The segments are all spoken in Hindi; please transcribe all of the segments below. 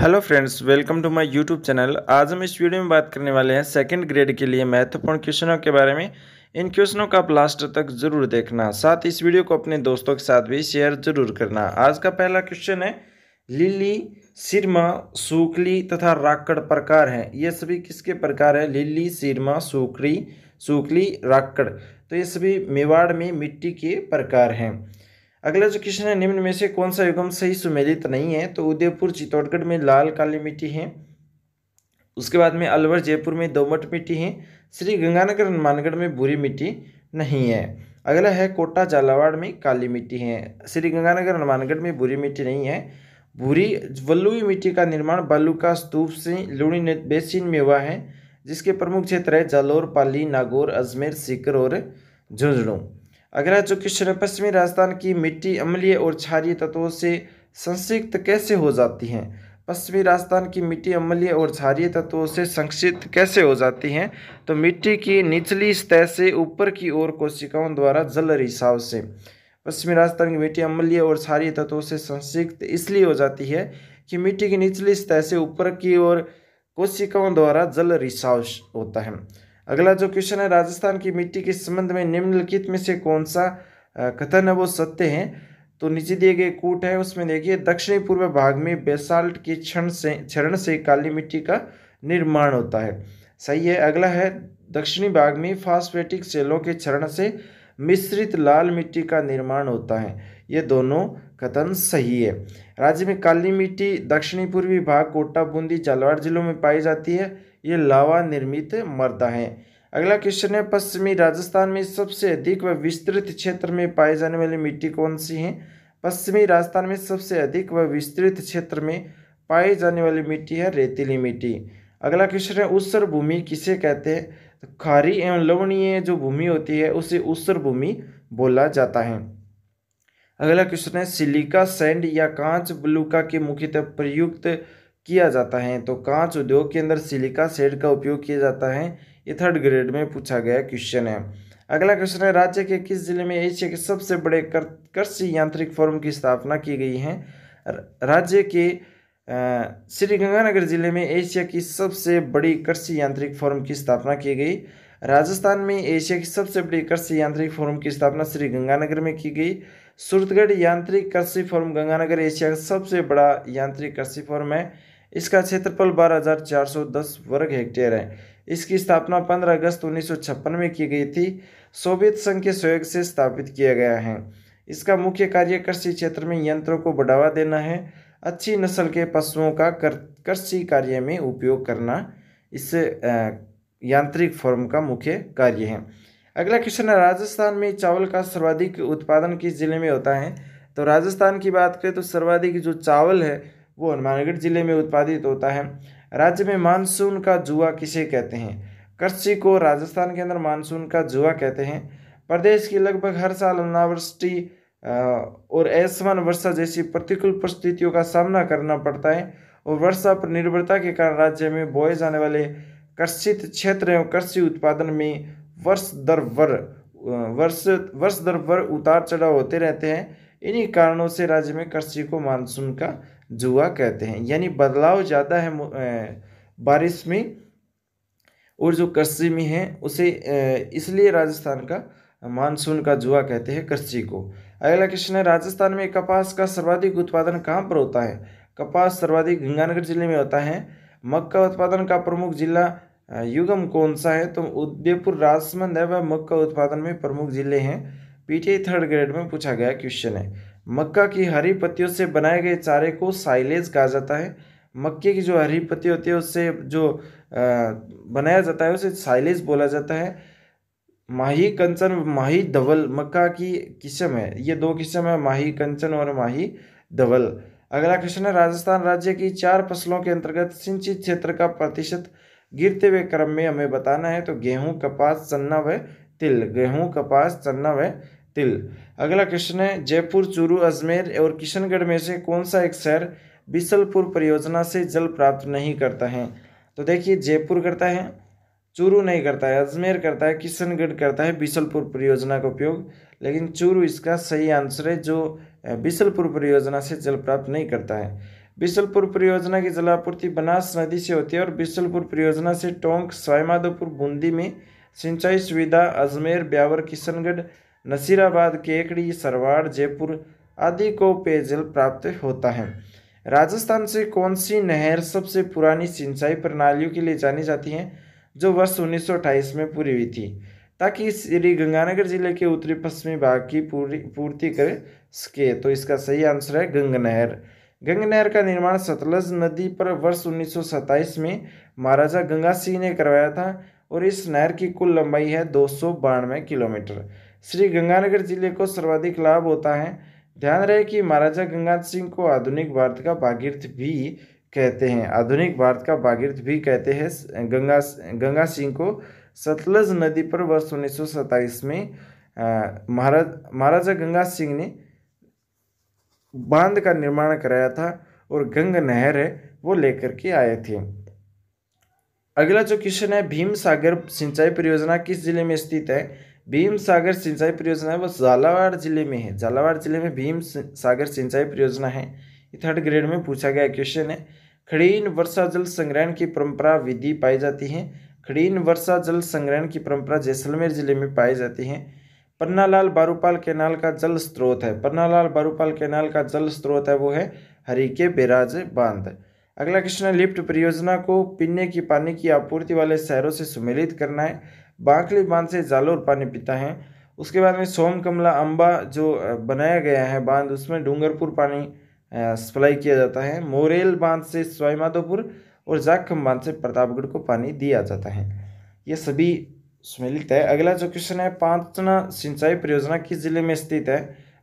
hello friends welcome to my YouTube channel आज हम इस वीडियो में बात करने वाले हैं सेकंड ग्रेड के लिए महत्वपूर्ण क्वेश्चनों के बारे में इन क्वेश्चनों का आप लास्ट तक जरूर देखना साथ इस वीडियो को अपने दोस्तों के साथ भी शेयर जरूर करना आज का पहला क्वेश्चन है लिली सिरमा सूखली तथा राकड़ प्रकार हैं ये सभी किसके प्रकार हैं लिली सिरमा सूखली सूखली राकड़ तो ये सभी मेवाड़ में मिट्टी के प्रकार हैं अगला जो क्वेश्चन है निम्न में से कौन सा युगम सही सुमेलित नहीं है तो उदयपुर चित्तौड़गढ़ में लाल काली मिट्टी है उसके बाद में अलवर जयपुर में दोमट मिट्टी है श्री गंगानगर हनुमानगढ़ में भूरी मिट्टी नहीं है अगला है कोटा झालावाड़ में काली मिट्टी है श्री गंगानगर हनुमानगढ़ में भूरी मिट्टी नहीं है भूरी वल्लुई मिट्टी का निर्माण बालू का स्तूप से लुणी बेसिन में हुआ है जिसके प्रमुख क्षेत्र है जालोर पाली नागौर अजमेर सीकर और झुंझुनू अगला जो क्वेश्चन है पश्चिमी राजस्थान की मिट्टी अम्लीय और क्षारीय तत्वों से संक्षिप्त कैसे हो जाती हैं पश्चिमी राजस्थान की मिट्टी अम्लीय और क्षारीय तत्वों से संक्षिप्त कैसे हो जाती हैं तो मिट्टी की निचली सतह से ऊपर की ओर कोशिकाओं द्वारा जल रिसाव से पश्चिमी राजस्थान की मिट्टी अम्लीय और क्षारीय तत्वों से संक्षिप्त इसलिए हो जाती है कि मिट्टी की निचली सतह से ऊपर की ओर कोशिकाओं द्वारा जल रिसाव होता है अगला जो क्वेश्चन है राजस्थान की मिट्टी के संबंध में निम्नलिखित में से कौन सा कथन है वो सत्य है तो नीचे दिए गए कूट है उसमें देखिए दक्षिणी पूर्व भाग में बेसाल्ट के क्षण से क्षरण से काली मिट्टी का निर्माण होता है सही है अगला है दक्षिणी भाग में फास्फेटिक सेलों के क्षरण से मिश्रित लाल मिट्टी का निर्माण होता है ये दोनों कथन सही है राज्य में काली मिट्टी दक्षिणी पूर्वी भाग कोटा बूंदी झालावाड़ जिलों में पाई जाती है ये लावा निर्मित मर्दा है अगला क्वेश्चन है पश्चिमी राजस्थान में सबसे अधिक व विस्तृत क्षेत्र में पाए जाने वाली मिट्टी कौन सी है पश्चिमी राजस्थान में सबसे अधिक व विस्तृत क्षेत्र में पाई जाने वाली मिट्टी है रेतीली मिट्टी अगला क्वेश्चन है उत्सर भूमि किसे कहते हैं तो खारी एवं लवणीय जो भूमि होती है उसे उत्सर भूमि बोला जाता है अगला क्वेश्चन है सिलिका सैंड या कांच बलूका के मुख्यतः प्रयुक्त किया जाता है तो कांच उद्योग के अंदर सिलिका सेड का उपयोग किया जाता है ये थर्ड ग्रेड में पूछा गया क्वेश्चन है अगला क्वेश्चन है राज्य के किस जिले में एशिया के सबसे बड़े कृषि यांत्रिक फोरम की स्थापना की गई है राज्य के श्री गंगानगर जिले में एशिया की सबसे बड़ी कृषि यांत्रिक फोरम की स्थापना की गई राजस्थान में एशिया की सबसे बड़ी कृषि यांत्रिक फोरम की स्थापना श्री गंगानगर में की गई सूरतगढ़ यांत्रिक कृषि फोरम गंगानगर एशिया का सबसे बड़ा यांत्रिक कृषि फोरम है इसका क्षेत्रफल 12,410 वर्ग हेक्टेयर है इसकी स्थापना 15 अगस्त 1956 में की गई थी सोवियत संघ के सहयोग से स्थापित किया गया है इसका मुख्य कार्य कृषि क्षेत्र में यंत्रों को बढ़ावा देना है अच्छी नस्ल के पशुओं का कृषि कार्य में उपयोग करना इस यांत्रिक फॉर्म का मुख्य कार्य है अगला क्वेश्चन है राजस्थान में चावल का सर्वाधिक उत्पादन किस जिले में होता है तो राजस्थान की बात करें तो सर्वाधिक जो चावल है वो हनुमानगढ़ जिले में उत्पादित होता है राज्य में मानसून का जुआ किसे कहते हैं कृषि को राजस्थान के अंदर मानसून का जुआ कहते हैं प्रदेश की लगभग हर साल अनावृष्टि और ऐसमान वर्षा जैसी प्रतिकूल परिस्थितियों का सामना करना पड़ता है और वर्षा पर निर्भरता के कारण राज्य में बोए जाने वाले कर्षित क्षेत्र एवं कृषि उत्पादन में वर्ष दर वर वर्ष वर्ष दर वर उतार चढ़ाव होते रहते हैं इन्हीं कारणों से राज्य में कृषि को मानसून का जुआ कहते हैं यानी बदलाव ज़्यादा है बारिश में और जो कृषि में है उसे इसलिए राजस्थान का मानसून का जुआ कहते हैं कृषि को अगला क्वेश्चन है राजस्थान में कपास का सर्वाधिक उत्पादन कहाँ पर होता है कपास सर्वाधिक गंगानगर जिले में होता है मक्का उत्पादन का प्रमुख जिला युगम कौन सा है तो उदयपुर राजसमंद है वह मक्का उत्पादन में प्रमुख जिले हैं पीटीआई थर्ड ग्रेड में पूछा गया क्वेश्चन है मक्का की हरी पत्तियों से बनाए गए चारे को साइलेज कहा जाता है मक्के की जो हरी पत्ती होती है उससे जो बनाया जाता है उसे साइलेज बोला जाता है माही कंचन माही धवल मक्का की किस्म है ये दो किस्म है माही कंचन और माही धवल अगला क्वेश्चन है राजस्थान राज्य की चार फसलों के अंतर्गत सिंचित क्षेत्र का प्रतिशत गिरते हुए क्रम में हमें बताना है तो गेहूं कपास चन्ना व तिल गेहूं कपास चन्ना व तिल अगला क्वेश्चन है जयपुर चूरू अजमेर और किशनगढ़ में से कौन सा एक शहर बिसलपुर परियोजना से जल प्राप्त नहीं करता है तो देखिए जयपुर करता है चूरू नहीं करता है अजमेर करता है किशनगढ़ करता है बिसलपुर परियोजना का उपयोग लेकिन चूरू इसका सही आंसर है जो बिसलपुर परियोजना से जल प्राप्त नहीं करता है बिसलपुर परियोजना की जलापूर्ति बनास नदी से होती है और बिसलपुर परियोजना से टोंक सवाईमाधोपुर बूंदी में सिंचाई सुविधा अजमेर ब्यावर किशनगढ़ नसीराबाद केकड़ी सरवाड़ जयपुर आदि को पेयजल प्राप्त होता है राजस्थान से कौन सी नहर सबसे पुरानी सिंचाई प्रणालियों के लिए जानी जाती है जो वर्ष उन्नीस में पूरी हुई थी ताकि श्री गंगानगर जिले के उत्तरी पश्चिमी भाग की पूरी पूर्ति कर सके तो इसका सही आंसर है गंग नहर गंग नहर का निर्माण सतलज नदी पर वर्ष उन्नीस में महाराजा गंगा सिंह ने करवाया था और इस नहर की कुल लंबाई है दो किलोमीटर श्री गंगानगर जिले को सर्वाधिक लाभ होता है ध्यान रहे कि महाराजा गंगा सिंह को आधुनिक भारत का भागीर्थ भी कहते हैं आधुनिक भारत का भागीर्थ भी कहते हैं गंगा गंगा सिंह को सतलज नदी पर वर्ष उन्नीस में महाराज महाराजा गंगा सिंह ने बांध का निर्माण कराया था और गंग नहर है वो लेकर के आए थे अगला जो क्वेश्चन है भीम सागर सिंचाई परियोजना किस जिले में स्थित है भीम सागर सिंचाई परियोजना है वो झालावाड़ जिले में है झालावाड़ जिले में भीम सागर सिंचाई परियोजना है ये थर्ड ग्रेड में पूछा गया क्वेश्चन है खड़ीन वर्षा जल संग्रहण की परंपरा विधि पाई जाती है खड़ीन वर्षा जल संग्रहण की परंपरा जैसलमेर जिले में पाई जाती है पन्नालाल बारूपाल केनाल का जल स्रोत है पन्नालाल बारूपाल केनाल का जल स्रोत है वो है हरिके बेराज बांध अगला क्वेश्चन है लिफ्ट परियोजना को पीने की पानी की आपूर्ति वाले शहरों से सुमेलित करना है बांकली बांध से जालोर पानी पीता है उसके बाद में सोम कमला अम्बा जो बनाया गया है बांध उसमें डूंगरपुर पानी सप्लाई किया जाता है मोरेल बांध से स्वाईमाधोपुर और जाखम बांध से प्रतापगढ़ को पानी दिया जाता है ये सभी सम्मिलित है अगला जो क्वेश्चन है पांचना सिंचाई परियोजना किस जिले में स्थित है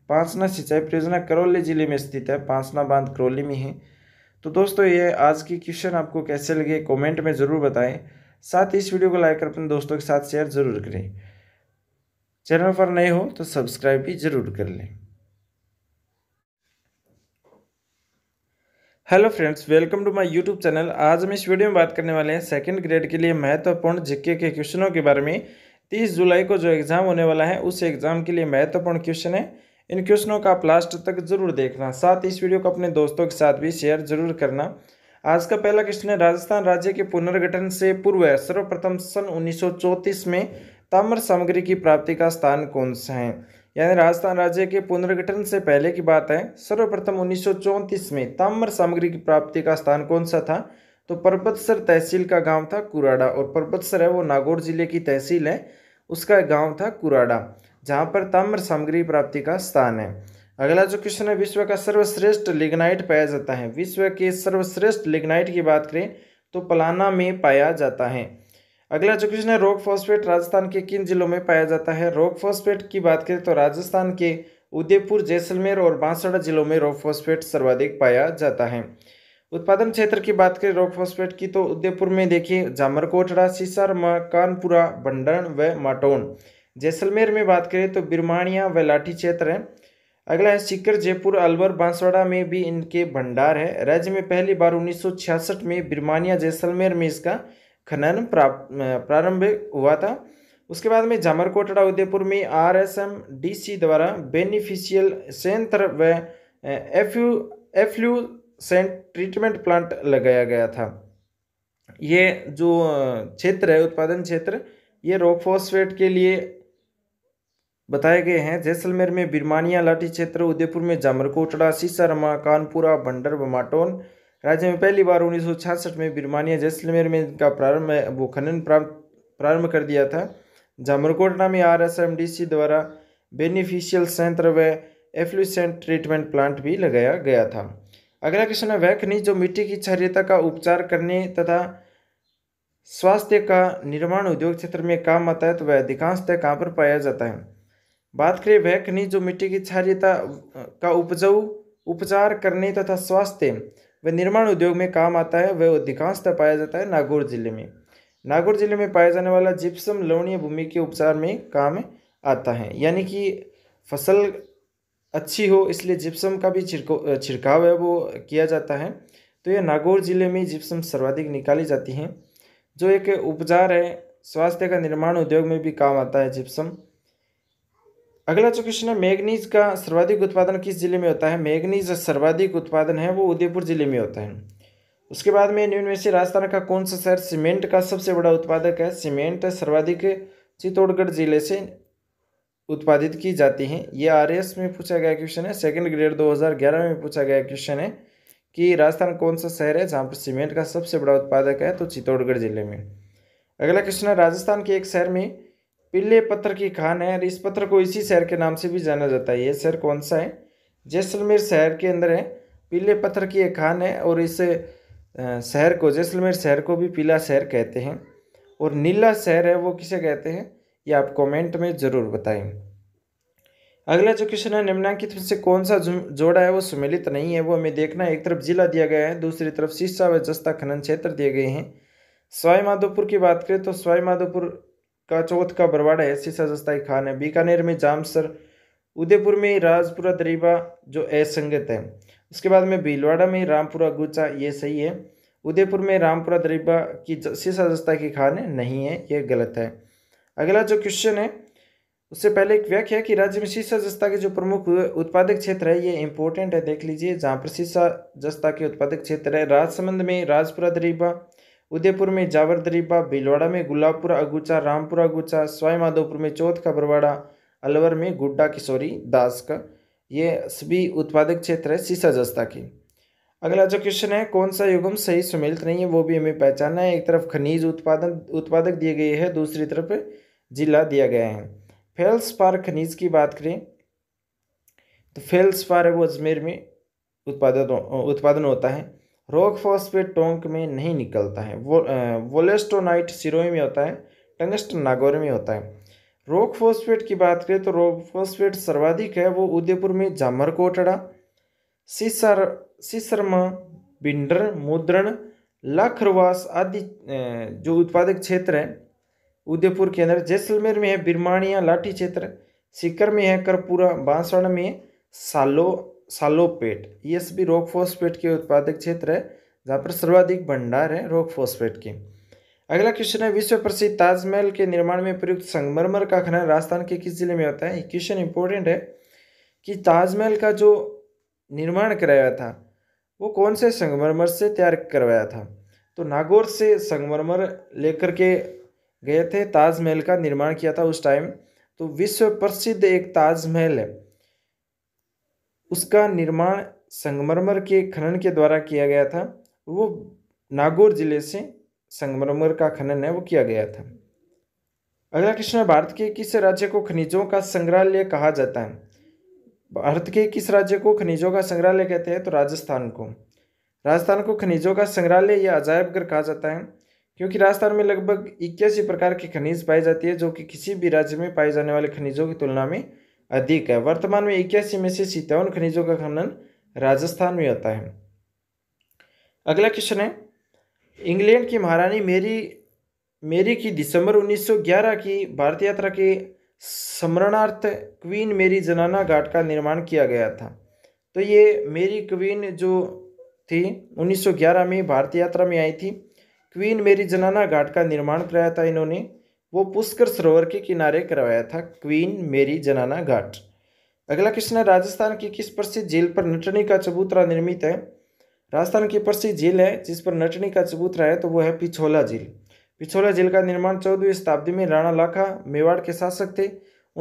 पांचना सिंचाई परियोजना करौली जिले में स्थित है पांचना बांध करौली में है तो दोस्तों ये आज की क्वेश्चन आपको कैसे लगे कमेंट में ज़रूर बताएं साथ ही इस वीडियो को लाइक कर अपने दोस्तों के साथ शेयर ज़रूर करें चैनल पर नए हो तो सब्सक्राइब भी ज़रूर कर लें hello friends welcome to my YouTube channel आज हम इस वीडियो में बात करने वाले हैं सेकंड ग्रेड के लिए महत्वपूर्ण जिक्के के क्वेश्चनों के बारे में 30 जुलाई को जो एग्ज़ाम होने वाला है उस एग्ज़ाम के लिए महत्वपूर्ण क्वेश्चन है इन क्वेश्चनों का आप लास्ट तक ज़रूर देखना साथ इस वीडियो को अपने दोस्तों के साथ भी शेयर ज़रूर करना आज का पहला क्वेश्चन है राजस्थान राज्य के पुनर्गठन से पूर्व सर्वप्रथम सन उन्नीस में ताम्र सामग्री की प्राप्ति का स्थान कौन सा है यानी राजस्थान राज्य के पुनर्गठन से पहले की बात है सर्वप्रथम उन्नीस में ताम्र सामग्री की प्राप्ति का स्थान कौन सा था तो पर्वतसर तहसील का गांव था कुराड़ा और पर्वतसर है वो नागौर जिले की तहसील है उसका गांव था कुराड़ा जहाँ पर ताम्र सामग्री प्राप्ति का स्थान है अगला जो क्वेश्चन है विश्व का सर्वश्रेष्ठ लिग्नाइट पाया जाता है विश्व के सर्वश्रेष्ठ लिग्नाइट की बात करें तो पलाना में पाया जाता है अगला जो क्वेश्चन है रोक फॉस्फेट राजस्थान के किन जिलों में पाया जाता है रोक फॉस्फेट की बात करें तो राजस्थान के उदयपुर जैसलमेर और बांसवाड़ा जिलों में रोक फॉस्फेट सर्वाधिक पाया जाता है उत्पादन क्षेत्र की बात करें रोक फॉस्फेट की तो उदयपुर में देखिए जामरकोटड़ा म कानपुरा भंडन व माटोन जैसलमेर में बात करें तो बिरमानिया व लाठी क्षेत्र है अगला है सीकर जयपुर अलवर बांसवाड़ा में भी इनके भंडार है राज्य में पहली बार 1966 में बिरमानिया जैसलमेर में इसका खनन प्रारंभ हुआ था उसके बाद में जामरकोटड़ा उदयपुर में R S M D C द्वारा बेनिफिशियल सेंटर व एफ्यू एफ्लू सेंट ट्रीटमेंट प्लांट लगाया गया था ये जो क्षेत्र है उत्पादन क्षेत्र ये रोफोस्फेट के लिए बताए गए हैं जैसलमेर में बिरमानिया लाठी क्षेत्र उदयपुर में जामरकोटड़ा सीसारमा कानपुरा भंडर व माटोन राज्य में पहली बार उन्नीस में बिरमानिया जैसलमेर में इनका प्रारंभ वो खनन प्रारंभ कर दिया था जामरकोटड़ा में आर द्वारा बेनिफिशियल संयंत्र व एफ्लुसेंट ट्रीटमेंट प्लांट भी लगाया गया था अगला क्वेश्चन है वह खनिज जो मिट्टी की क्षारियता का उपचार करने तथा स्वास्थ्य का निर्माण उद्योग क्षेत्र में काम आता है तो वह अधिकांशतः कहाँ पर पाया जाता है बात करें वह खनिज जो मिट्टी की क्षारियता का उपजाऊ उपचार करने तथा स्वास्थ्य व निर्माण उद्योग में काम आता है वह अधिकांशतः पाया जाता है नागौर जिले में नागौर जिले में पाया जाने वाला जिप्सम लवणीय भूमि के उपचार में काम आता है यानी कि फसल अच्छी हो इसलिए जिप्सम का भी छिड़काव है वो किया जाता है तो यह नागौर जिले में जिप्सम सर्वाधिक निकाली जाती है जो एक उपचार है स्वास्थ्य का निर्माण उद्योग में भी काम आता है जिप्सम अगला जो क्वेश्चन है मैग्नीज का सर्वाधिक उत्पादन किस जिले में होता है मैग्नीज सर्वाधिक उत्पादन है वो उदयपुर जिले में होता है उसके बाद में यूनिवर्सिटी से राजस्थान का कौन सा शहर सीमेंट का सबसे बड़ा उत्पादक है सीमेंट सर्वाधिक चित्तौड़गढ़ जिले से उत्पादित की जाती है ये आर में पूछा गया क्वेश्चन है सेकेंड ग्रेड ग्यारह में पूछा गया क्वेश्चन है कि राजस्थान कौन सा शहर है जहाँ पर सीमेंट का सबसे बड़ा उत्पादक है तो चित्तौड़गढ़ जिले में अगला क्वेश्चन है राजस्थान के एक शहर में पीले पत्थर की खान है और इस पत्थर को इसी शहर के नाम से भी जाना जाता है ये शहर कौन सा है जैसलमेर शहर के अंदर है पीले पत्थर की एक खान है और इस शहर को जैसलमेर शहर को भी पीला शहर कहते हैं और नीला शहर है वो किसे कहते हैं ये आप कमेंट में ज़रूर बताएं अगला जो क्वेश्चन है निम्नांकित से कौन सा जोड़ा है वो सुमेलित नहीं है वो हमें देखना है एक तरफ जिला दिया गया है दूसरी तरफ शीशा व जस्ता खनन क्षेत्र दिए गए हैं स्वाई माधोपुर की बात करें तो स्वाई माधोपुर का चौथ का बरवाड़ा है शीशा जस्ताई खान है बीकानेर में जामसर उदयपुर में राजपुरा दरीबा जो असंगत है उसके बाद में भीलवाड़ा में रामपुरा गुचा ये सही है उदयपुर में रामपुरा दरीबा की शीशा जस्ता की खान नहीं है ये गलत है अगला जो क्वेश्चन है उससे पहले एक व्याख्या कि राज्य में शीशा जस्ता के जो प्रमुख उत्पादक क्षेत्र है ये इंपॉर्टेंट है देख लीजिए जहाँ पर शीशा जस्ता के उत्पादक क्षेत्र है राजसमंद में राजपुरा दरीबा उदयपुर में जावर दरीबा भीलवाड़ा में गुलाबपुर अगुचा रामपुर अगुचा स्वाईमाधोपुर में चौथ का बरवाड़ा अलवर में गुड्डा किशोरी दास का ये सभी उत्पादक क्षेत्र है सीसा जस्ता के अगला जो क्वेश्चन है कौन सा युगम सही सुमिलित नहीं है वो भी हमें पहचानना है एक तरफ खनिज उत्पादन उत्पादक दिए गए हैं दूसरी तरफ जिला दिया गया है फेल्स पार खनिज की बात करें तो फेल्स पार है वो अजमेर में उत्पादन उत्पादन होता है रॉक फॉस्फेट टोंक में नहीं निकलता है वो वोलेस्टोनाइट सिरोई में होता है टंगस्ट नागौर में होता है रॉक फॉस्फेट की बात करें तो रॉक फॉस्फेट सर्वाधिक है वो उदयपुर में जामर कोटड़ा सिसर सिसरमा बिंडर मुद्रण लखरवास आदि जो उत्पादक क्षेत्र है उदयपुर के अंदर जैसलमेर में है बिरमानिया लाठी क्षेत्र सीकर में है करपुरा बांसवाड़ा में सालो सालोपेट ये सभी रोक फॉस्फेट के उत्पादक क्षेत्र है जहाँ पर सर्वाधिक भंडार है रोक फॉस्फेट की अगला क्वेश्चन है विश्व प्रसिद्ध ताजमहल के निर्माण में प्रयुक्त संगमरमर का खनन राजस्थान के किस जिले में होता है क्वेश्चन इंपॉर्टेंट है कि ताजमहल का जो निर्माण कराया था वो कौन से संगमरमर से तैयार करवाया था तो नागौर से संगमरमर लेकर के गए थे ताजमहल का निर्माण किया था उस टाइम तो विश्व प्रसिद्ध एक ताजमहल है उसका निर्माण संगमरमर के खनन के द्वारा किया गया था वो नागौर ज़िले से संगमरमर का खनन है वो किया गया था अगला क्वेश्चन है भारत के किस राज्य को खनिजों का संग्रहालय कहा जाता है भारत के किस राज्य को खनिजों का संग्रहालय कहते हैं तो राजस्थान को राजस्थान को खनिजों का संग्रहालय या अजायब घर कहा जाता है क्योंकि राजस्थान में लगभग इक्यासी प्रकार की खनिज पाई जाती है जो कि किसी भी राज्य में पाए जाने वाले खनिजों की तुलना में अधिक है वर्तमान में इक्यासी में से सितावन खनिजों का खनन राजस्थान में होता है अगला क्वेश्चन है इंग्लैंड की महारानी मेरी मेरी की दिसंबर 1911 की भारत यात्रा के स्मरणार्थ क्वीन मेरी जनाना घाट का निर्माण किया गया था तो ये मेरी क्वीन जो थी 1911 में भारत यात्रा में आई थी क्वीन मेरी जनाना घाट का निर्माण कराया था इन्होंने वो पुष्कर सरोवर के किनारे करवाया था क्वीन मेरी जनाना घाट अगला क्वेश्चन है राजस्थान की किस प्रसिद्ध झील पर नटनी का चबूतरा निर्मित है राजस्थान की प्रसिद्ध झील है जिस पर नटनी का चबूतरा है तो वो है पिछोला झील पिछोला झील का निर्माण चौदहवीं शताब्दी में राणा लाखा मेवाड़ के शासक थे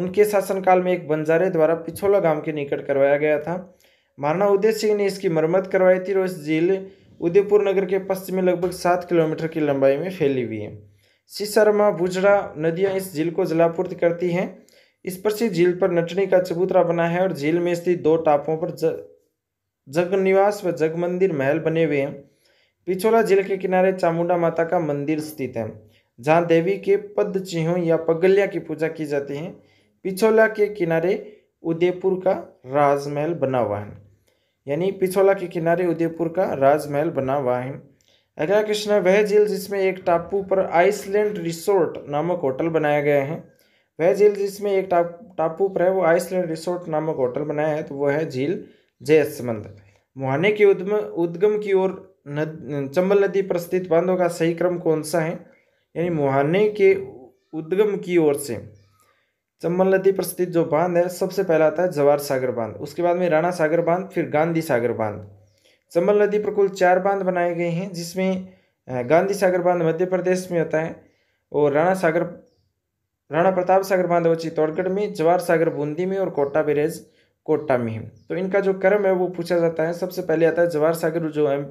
उनके शासनकाल में एक बंजारे द्वारा पिछोला गांव के निकट करवाया गया था महाराणा उदय सिंह ने इसकी मरम्मत करवाई थी और इस झील उदयपुर नगर के पश्चिम में लगभग सात किलोमीटर की लंबाई में फैली हुई है सिसरमा बुजरा नदियाँ इस झील को जलापूर्ति करती हैं इस प्रसिद्ध झील पर नटनी का चबूतरा बना है और झील में स्थित दो टापों पर ज जग निवास व जग मंदिर महल बने हुए हैं पिछोला झील के किनारे चामुंडा माता का मंदिर स्थित है जहाँ देवी के पद चिन्हों या पगलिया की पूजा की जाती है पिछोला के किनारे उदयपुर का राजमहल बना हुआ है यानी पिछोला के किनारे उदयपुर का राजमहल बना हुआ है राधा है वह झील जिसमें एक टापू पर आइसलैंड रिसोर्ट नामक होटल बनाया गया है वह झील जिसमें एक टाप टापू पर है वो आइसलैंड रिसोर्ट नामक होटल बनाया है तो वह है झील जयसमंद मुहाने के उद्गम उद्गम की ओर नद चंबल नदी पर स्थित बांधों का सही क्रम कौन सा है यानी मुहाने के उद्गम की ओर से चंबल नदी पर स्थित जो बांध है सबसे पहला आता है जवाहर सागर बांध उसके बाद में राणा सागर बांध फिर गांधी सागर बांध चंबल नदी पर कुल चार बांध बनाए गए हैं जिसमें गांधी सागर बांध मध्य प्रदेश में होता है और राणा सागर राणा प्रताप सागर बांध वो चित्तौड़गढ़ में जवाहर सागर बूंदी में और कोटा बैरेज कोटा में है तो इनका जो क्रम है वो पूछा जाता है सबसे पहले आता है जवाहर सागर जो एम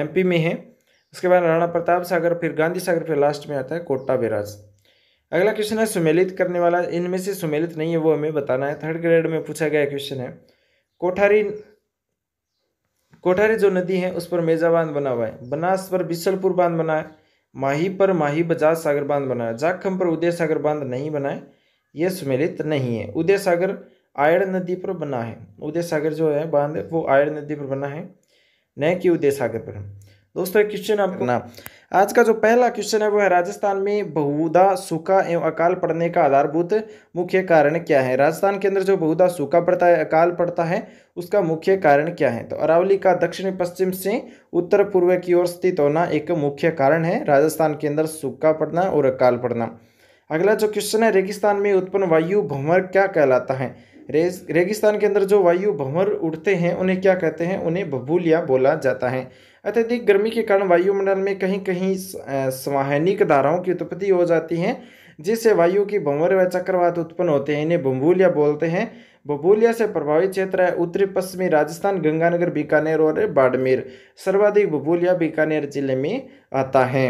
एम में है उसके बाद राणा प्रताप सागर फिर गांधी सागर फिर लास्ट में आता है कोटा बिराज अगला क्वेश्चन है सुमेलित करने वाला इनमें से सुमेलित नहीं है वो हमें बताना है थर्ड ग्रेड में पूछा गया क्वेश्चन है कोठारी कोठारी जो नदी है उस पर मेजा बांध बना हुआ है बनास पर बिशलपुर बांध बना है माही पर माही बजाज सागर बांध बना है जाखम पर उदय सागर बांध नहीं बना है यह सुमेलित नहीं है उदय सागर आयड़ नदी पर बना है उदय सागर जो है बांध वो आयड़ नदी पर बना है न कि उदय सागर पर दोस्तों एक क्वेश्चन आपको ना आज का जो पहला क्वेश्चन है वो है राजस्थान में बहुधा सूखा एवं अकाल पड़ने का आधारभूत मुख्य कारण क्या है राजस्थान के अंदर जो बहुधा सूखा पड़ता है अकाल पड़ता है उसका मुख्य कारण क्या है तो अरावली का दक्षिण पश्चिम से उत्तर पूर्व की ओर स्थित होना एक मुख्य कारण है राजस्थान के अंदर सूखा पड़ना और अकाल पड़ना अगला जो क्वेश्चन है रेगिस्तान में उत्पन्न वायु भंवर क्या कहलाता है रेगिस्तान के अंदर जो वायु भंवर उठते हैं उन्हें क्या कहते हैं उन्हें बबूलिया बोला जाता है अत्यधिक गर्मी के कारण वायुमंडल में कहीं कहीं संवाहनिक धाराओं की उत्पत्ति हो जाती है जिससे वायु की भंवर व चक्रवात उत्पन्न होते हैं इन्हें बम्बूलिया बोलते हैं बबूलिया से प्रभावित क्षेत्र है उत्तरी पश्चिमी राजस्थान गंगानगर बीकानेर और बाड़मेर सर्वाधिक बबूलिया बीकानेर जिले में आता है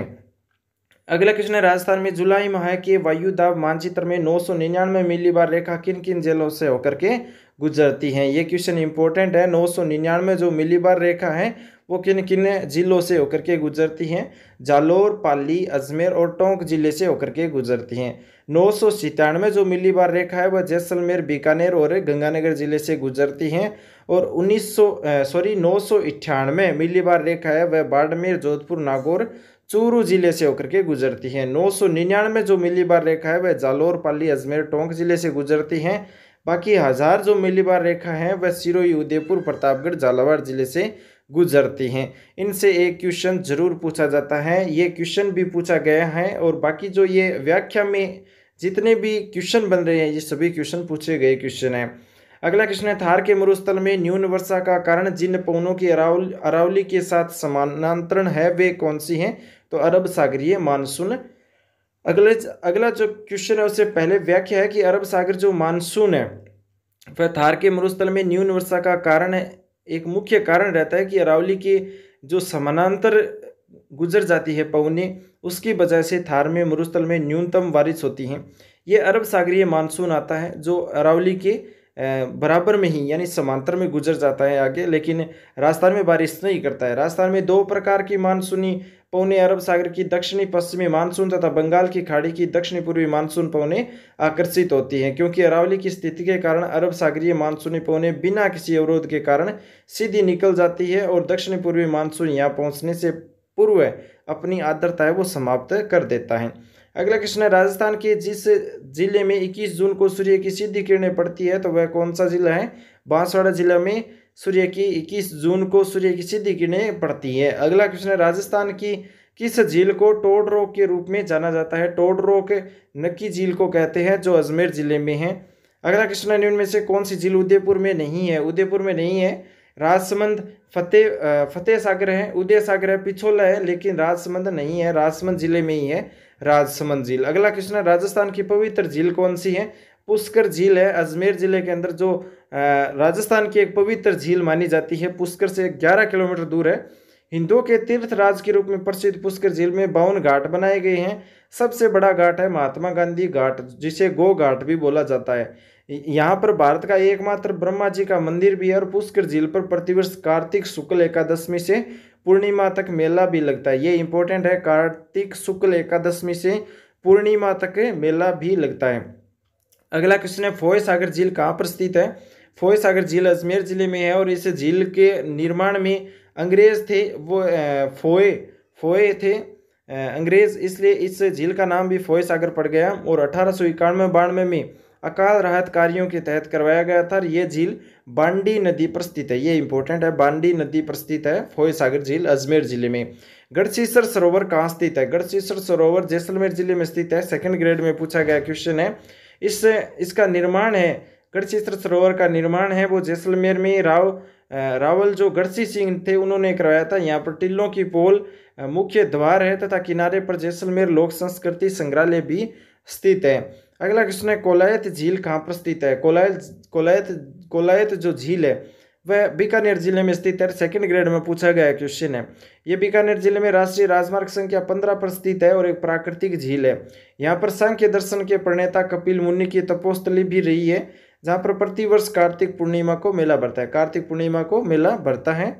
अगला क्वेश्चन है राजस्थान में जुलाई माह के वायु दाब मानचित्र में नौ सौ निन्यानवे मिली बार रेखा किन किन जिलों से होकर के गुजरती है ये क्वेश्चन इंपॉर्टेंट है नौ सौ निन्यानवे जो मिली बार रेखा है वो किन किन जिलों से होकर के गुजरती हैं जालोर पाली अजमेर और टोंक जिले से होकर के गुजरती हैं नौ सौ सितानवे जो मिली बार रेखा है वह जैसलमेर बीकानेर और गंगानगर जिले से गुजरती हैं और उन्नीस सौ सॉरी नौ सौ अट्ठानवे बार रेखा है वह बाड़मेर जोधपुर नागौर चूरू जिले से होकर के गुजरती हैं नौ सौ निन्यानवे जो मिली बार रेखा है वह जालोर पाली अजमेर टोंक जिले से गुजरती हैं बाकी हज़ार जो मिली बार रेखा है वह सिरोही उदयपुर प्रतापगढ़ झालावाड़ जिले से गुजरती हैं इनसे एक क्वेश्चन ज़रूर पूछा जाता है ये क्वेश्चन भी पूछा गया है और बाकी जो ये व्याख्या में जितने भी क्वेश्चन बन रहे हैं ये सभी क्वेश्चन पूछे गए क्वेश्चन हैं अगला क्वेश्चन है थार के मरुस्थल में न्यून वर्षा का कारण जिन पवनों की अरावल अरावली के साथ समानांतरण है वे कौन सी हैं तो अरब सागरीय मानसून अगले अगला जो क्वेश्चन है उससे पहले व्याख्या है कि अरब सागर जो मानसून है वह थार के मरुस्थल में न्यून वर्षा का कारण है एक मुख्य कारण रहता है कि अरावली के जो समानांतर गुजर जाती है पवने उसकी वजह से थार में मरुस्थल में न्यूनतम बारिश होती है ये अरब सागरीय मानसून आता है जो अरावली के बराबर में ही यानी समांतर में गुजर जाता है आगे लेकिन राजस्थान में बारिश नहीं करता है राजस्थान में दो प्रकार की मानसूनी पौने अरब सागर की दक्षिणी पश्चिमी मानसून तथा बंगाल की खाड़ी की दक्षिणी पूर्वी मानसून पौने आकर्षित होती हैं क्योंकि अरावली की स्थिति के कारण अरब सागरीय मानसूनी पौने बिना किसी अवरोध के कारण सीधी निकल जाती है और दक्षिणी पूर्वी मानसून यहाँ पहुँचने से पूर्व अपनी आदरता है वो समाप्त कर देता है अगला क्वेश्चन है राजस्थान के जिस जिले में 21 जून को सूर्य की सीधी किरणें पड़ती है तो वह कौन सा जिला है बांसवाड़ा जिला में सूर्य की 21 जून को सूर्य की सीधी किरणें पड़ती है अगला क्वेश्चन है राजस्थान की किस झील को टोड रोक के रूप में जाना जाता है टोड रोक नक्की झील को कहते हैं जो अजमेर जिले में है अगला क्वेश्चन है निम्न में से कौन सी झील उदयपुर में नहीं है उदयपुर में नहीं है राजसमंद फतेह फतेह सागर है उदय सागर है पिछोला है लेकिन राजसमंद नहीं है राजसमंद जिले में ही है राजसमंद झील अगला क्वेश्चन है राजस्थान की पवित्र झील कौन सी है पुष्कर झील है अजमेर जिले के अंदर जो राजस्थान की एक पवित्र झील मानी जाती है पुष्कर से 11 किलोमीटर दूर है हिंदुओं के तीर्थ राज के रूप में प्रसिद्ध पुष्कर झील में बावन घाट बनाए गए हैं सबसे बड़ा घाट है महात्मा गांधी घाट जिसे गो घाट भी बोला जाता है यहाँ पर भारत का एकमात्र ब्रह्मा जी का मंदिर भी है और पुष्कर झील पर प्रतिवर्ष कार्तिक शुक्ल एकादशमी से पूर्णिमा तक मेला भी लगता है ये इंपॉर्टेंट है कार्तिक शुक्ल एकादशमी से पूर्णिमा तक मेला भी लगता है अगला क्वेश्चन है फोय सागर झील कहाँ पर स्थित है फोय सागर झील अजमेर जिले में है और इस झील के निर्माण में अंग्रेज थे वो फोए फोए थे अंग्रेज इसलिए इस झील का नाम भी फोय सागर पड़ गया और अठारह सौ इक्यानवे बानवे में अकाल राहत कार्यों के तहत करवाया गया था और ये झील बांडी नदी पर स्थित है ये इंपॉर्टेंट है बांडी नदी पर स्थित है फोय सागर झील अजमेर जिले में गढ़सीसर सरोवर कहाँ स्थित है गढ़सीसर सरोवर जैसलमेर जिले में स्थित है सेकेंड ग्रेड में पूछा गया क्वेश्चन है इस इसका निर्माण है गढ़सीसर सरोवर का निर्माण है वो जैसलमेर में राव रावल जो गढ़सी सिंह थे उन्होंने करवाया था यहाँ पर टिल्लों की पोल मुख्य द्वार है तथा किनारे पर जैसलमेर लोक संस्कृति संग्रहालय भी स्थित है अगला क्वेश्चन है कोलायत झील कहाँ पर स्थित है कोलायत कोलायत कोलायत जो झील है वह बीकानेर जिले में स्थित है सेकंड ग्रेड में पूछा गया क्वेश्चन है यह बीकानेर जिले में राष्ट्रीय राजमार्ग संख्या पंद्रह पर स्थित है और एक प्राकृतिक झील है यहाँ पर के दर्शन के प्रणेता कपिल मुन्नी की तपोस्थली भी रही है जहाँ पर प्रतिवर्ष कार्तिक पूर्णिमा को मेला भरता है कार्तिक पूर्णिमा को मेला भरता है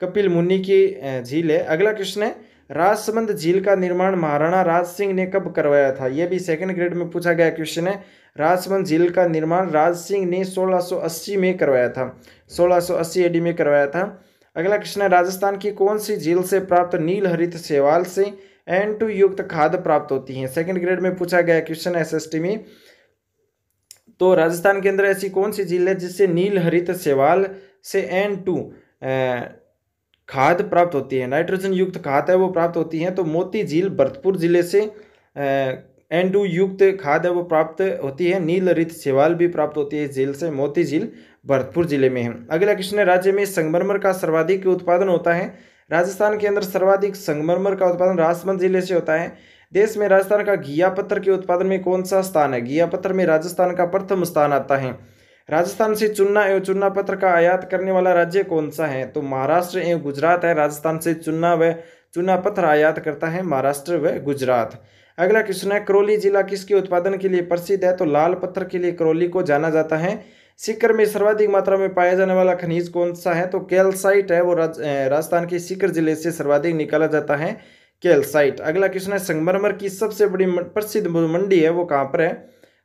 कपिल मुन्नी की झील है अगला क्वेश्चन है राजसमंद झील का निर्माण महाराणा राज सिंह ने कब करवाया था यह भी सेकंड ग्रेड में पूछा गया क्वेश्चन है राजसमंद झील का निर्माण राज सिंह ने 1680 में करवाया था 1680 एडी में करवाया था अगला क्वेश्चन है राजस्थान की कौन सी झील से प्राप्त नील हरित सेवाल से एन टू युक्त खाद प्राप्त होती है सेकंड ग्रेड में पूछा गया क्वेश्चन एस एस में तो राजस्थान के अंदर ऐसी कौन सी झील है जिससे नील हरित सेवाल से एन टू खाद प्राप्त होती है नाइट्रोजन युक्त खाद है वो प्राप्त होती है तो मोती झील भरतपुर जिले से एंडू युक्त खाद है वो प्राप्त होती है नील रित सेवाल भी प्राप्त होती है झील से मोती झील भरतपुर जिले में है अगला है राज्य में संगमरमर का सर्वाधिक उत्पादन होता है राजस्थान के अंदर सर्वाधिक संगमरमर का उत्पादन राजसमंद जिले से होता है देश में राजस्थान का घिया पत्थर के उत्पादन में कौन सा स्थान है घिया पत्थर में राजस्थान का प्रथम स्थान आता है राजस्थान से चुना एवं चुना पत्र का आयात करने वाला राज्य कौन सा है तो महाराष्ट्र एवं गुजरात है राजस्थान से चुना व चुना पत्थर आयात करता है महाराष्ट्र व गुजरात अगला क्वेश्चन है करौली जिला किसके उत्पादन के लिए प्रसिद्ध है तो लाल पत्थर के लिए करौली को जाना जाता है सिकर में सर्वाधिक मात्रा में पाया जाने वाला खनिज कौन सा है तो कैलसाइट है वो राजस्थान के सिकर जिले से सर्वाधिक निकाला जाता है कैलसाइट अगला क्वेश्चन है संगमरमर की सबसे बड़ी प्रसिद्ध मंडी है वो कहाँ पर है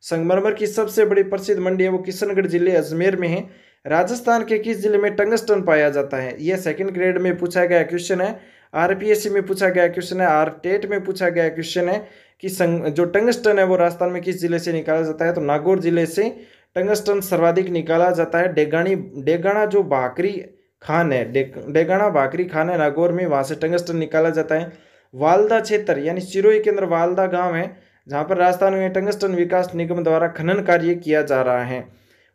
संगमरमर की सबसे बड़ी प्रसिद्ध मंडी है वो किशनगढ़ जिले अजमेर में है राजस्थान के किस जिले में टंगस्टन पाया जाता है यह सेकंड ग्रेड में पूछा गया क्वेश्चन है आरपीएससी में पूछा गया क्वेश्चन है आर टेट e में पूछा गया क्वेश्चन है कि संग जो टंगस्टन है वो राजस्थान में किस जिले से निकाला जाता है तो नागौर जिले से टंगस्टन सर्वाधिक निकाला जाता है डेगाणी डेगाणा जो बाकरी खान है डे, बाकरी खान है नागौर में वहाँ से टंगस्टन निकाला जाता है वालदा क्षेत्र यानी सिरोही के अंदर वालदा गाँव है जहाँ पर राजस्थान में टंगस्टन विकास निगम द्वारा खनन कार्य किया जा रहा है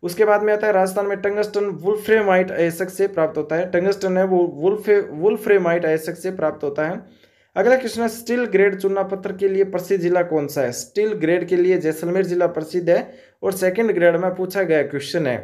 उसके बाद में आता है राजस्थान में टंगस्टन वुल्फ्रेमाइट आयसक से प्राप्त होता है टंगस्टन है वो वुल्फे वुल्फ्रेमाइट आयसक से प्राप्त होता है अगला क्वेश्चन है स्टील ग्रेड चूना पत्थर के लिए प्रसिद्ध जिला कौन सा है स्टील ग्रेड के लिए जैसलमेर जिला प्रसिद्ध है और सेकंड ग्रेड में पूछा गया क्वेश्चन है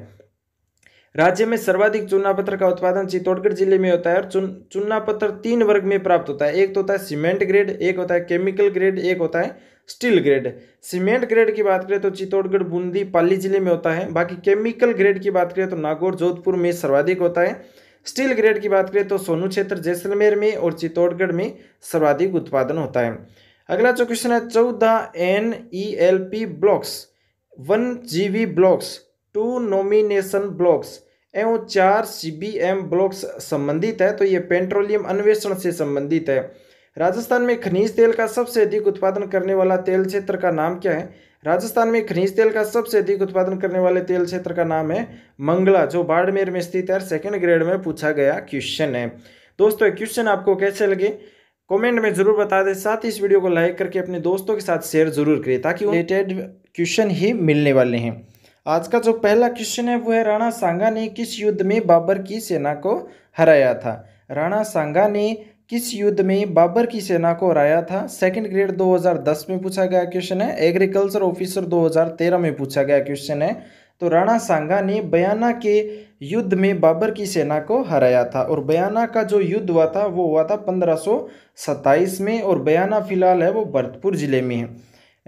राज्य में सर्वाधिक चूना पत्थर का उत्पादन चित्तौड़गढ़ जिले में होता है और चुन चूना पत्थर तीन वर्ग में प्राप्त होता है एक तो होता है सीमेंट ग्रेड एक होता है केमिकल ग्रेड एक होता है स्टील ग्रेड सीमेंट ग्रेड की बात करें तो चित्तौड़गढ़ बूंदी पाली जिले में होता है बाकी केमिकल ग्रेड की बात करें तो नागौर जोधपुर में सर्वाधिक होता है स्टील ग्रेड की बात करें तो सोनू क्षेत्र जैसलमेर में और चित्तौड़गढ़ में सर्वाधिक उत्पादन होता है अगला जो क्वेश्चन है चौदह N E L P blocks one G V blocks two nomination blocks एवं चार सी बी एम ब्लॉक्स संबंधित है तो ये पेट्रोलियम अन्वेषण से संबंधित है राजस्थान में खनिज तेल का सबसे अधिक उत्पादन करने वाला तेल क्षेत्र का नाम क्या है राजस्थान में खनिज तेल का सबसे अधिक उत्पादन करने वाले तेल क्षेत्र का नाम है मंगला जो बाड़मेर में स्थित है सेकेंड ग्रेड में पूछा गया क्वेश्चन है दोस्तों क्वेश्चन आपको कैसे लगे कमेंट में जरूर बता दें साथ ही इस वीडियो को लाइक करके अपने दोस्तों के साथ शेयर जरूर करें ताकि रिलेटेड क्वेश्चन ही मिलने वाले हैं आज का जो पहला क्वेश्चन है वो है राणा सांगा ने किस युद्ध में बाबर की सेना को हराया था राणा सांगा ने किस युद्ध में बाबर की सेना को हराया था सेकंड ग्रेड 2010 में पूछा गया क्वेश्चन है एग्रीकल्चर ऑफिसर 2013 में पूछा गया क्वेश्चन है तो राणा सांगा ने बयाना के युद्ध में बाबर की सेना को हराया था और बयाना का जो युद्ध हुआ था वो हुआ था पंद्रह में और बयाना फिलहाल है वो भरतपुर ज़िले में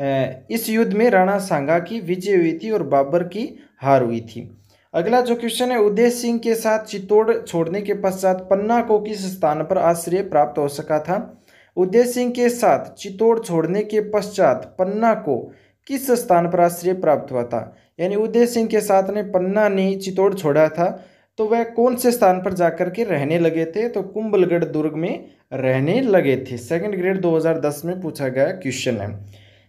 है इस युद्ध में राणा सांगा की विजय हुई थी और बाबर की हार हुई थी अगला जो क्वेश्चन है उदय सिंह के साथ चित्तौड़ छोड़ने के पश्चात पन्ना को किस स्थान पर आश्रय प्राप्त हो सका था उदय सिंह के साथ चित्तौड़ छोड़ने के पश्चात पन्ना को किस स्थान पर आश्रय प्राप्त हुआ था यानी उदय सिंह के साथ ने पन्ना ने चित्तौड़ छोड़ा था तो वह कौन से स्थान पर जाकर के रहने लगे थे तो कुंभलगढ़ दुर्ग में रहने लगे थे सेकंड ग्रेड 2010 में पूछा गया क्वेश्चन है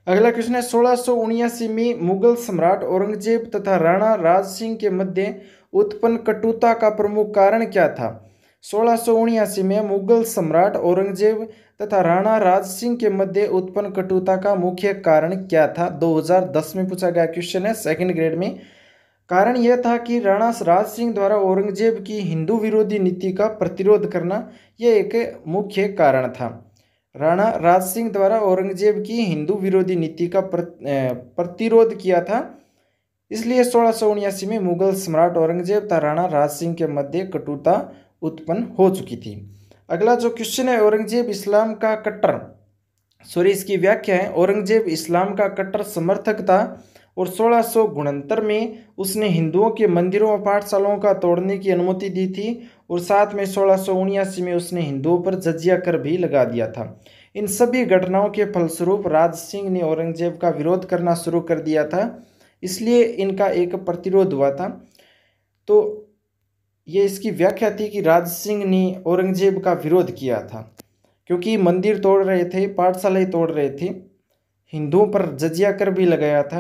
अगला क्वेश्चन है सोलह में मुगल सम्राट औरंगजेब तथा राणा राज सिंह के मध्य उत्पन्न कटुता का प्रमुख कारण क्या था सोलह में मुगल सम्राट औरंगजेब तथा राणा राज सिंह के मध्य उत्पन्न कटुता का मुख्य कारण क्या था 2010 में पूछा गया क्वेश्चन है सेकंड ग्रेड में कारण यह था कि राणा राज सिंह द्वारा औरंगजेब की हिंदू विरोधी नीति का प्रतिरोध करना यह एक मुख्य कारण था राणा राज सिंह द्वारा औरंगजेब की हिंदू विरोधी नीति का प्रतिरोध किया था इसलिए सोलह में मुगल सम्राट औरंगजेब तथा राणा राज सिंह के मध्य कटुता उत्पन्न हो चुकी थी अगला जो क्वेश्चन है औरंगजेब इस्लाम का कट्टर सॉरी इसकी व्याख्या है औरंगजेब इस्लाम का कट्टर समर्थक था और सोलह में उसने हिंदुओं के मंदिरों और पाठशालाओं का तोड़ने की अनुमति दी थी और साथ में सोलह में उसने हिंदुओं पर जजिया कर भी लगा दिया था इन सभी घटनाओं के फलस्वरूप राज सिंह ने औरंगजेब का विरोध करना शुरू कर दिया था इसलिए इनका एक प्रतिरोध हुआ था तो ये इसकी व्याख्या थी कि राज सिंह ने औरंगजेब का विरोध किया था क्योंकि मंदिर तोड़ रहे थे पाठशालाएँ तोड़ रहे थे हिंदुओं पर जजिया कर भी लगाया था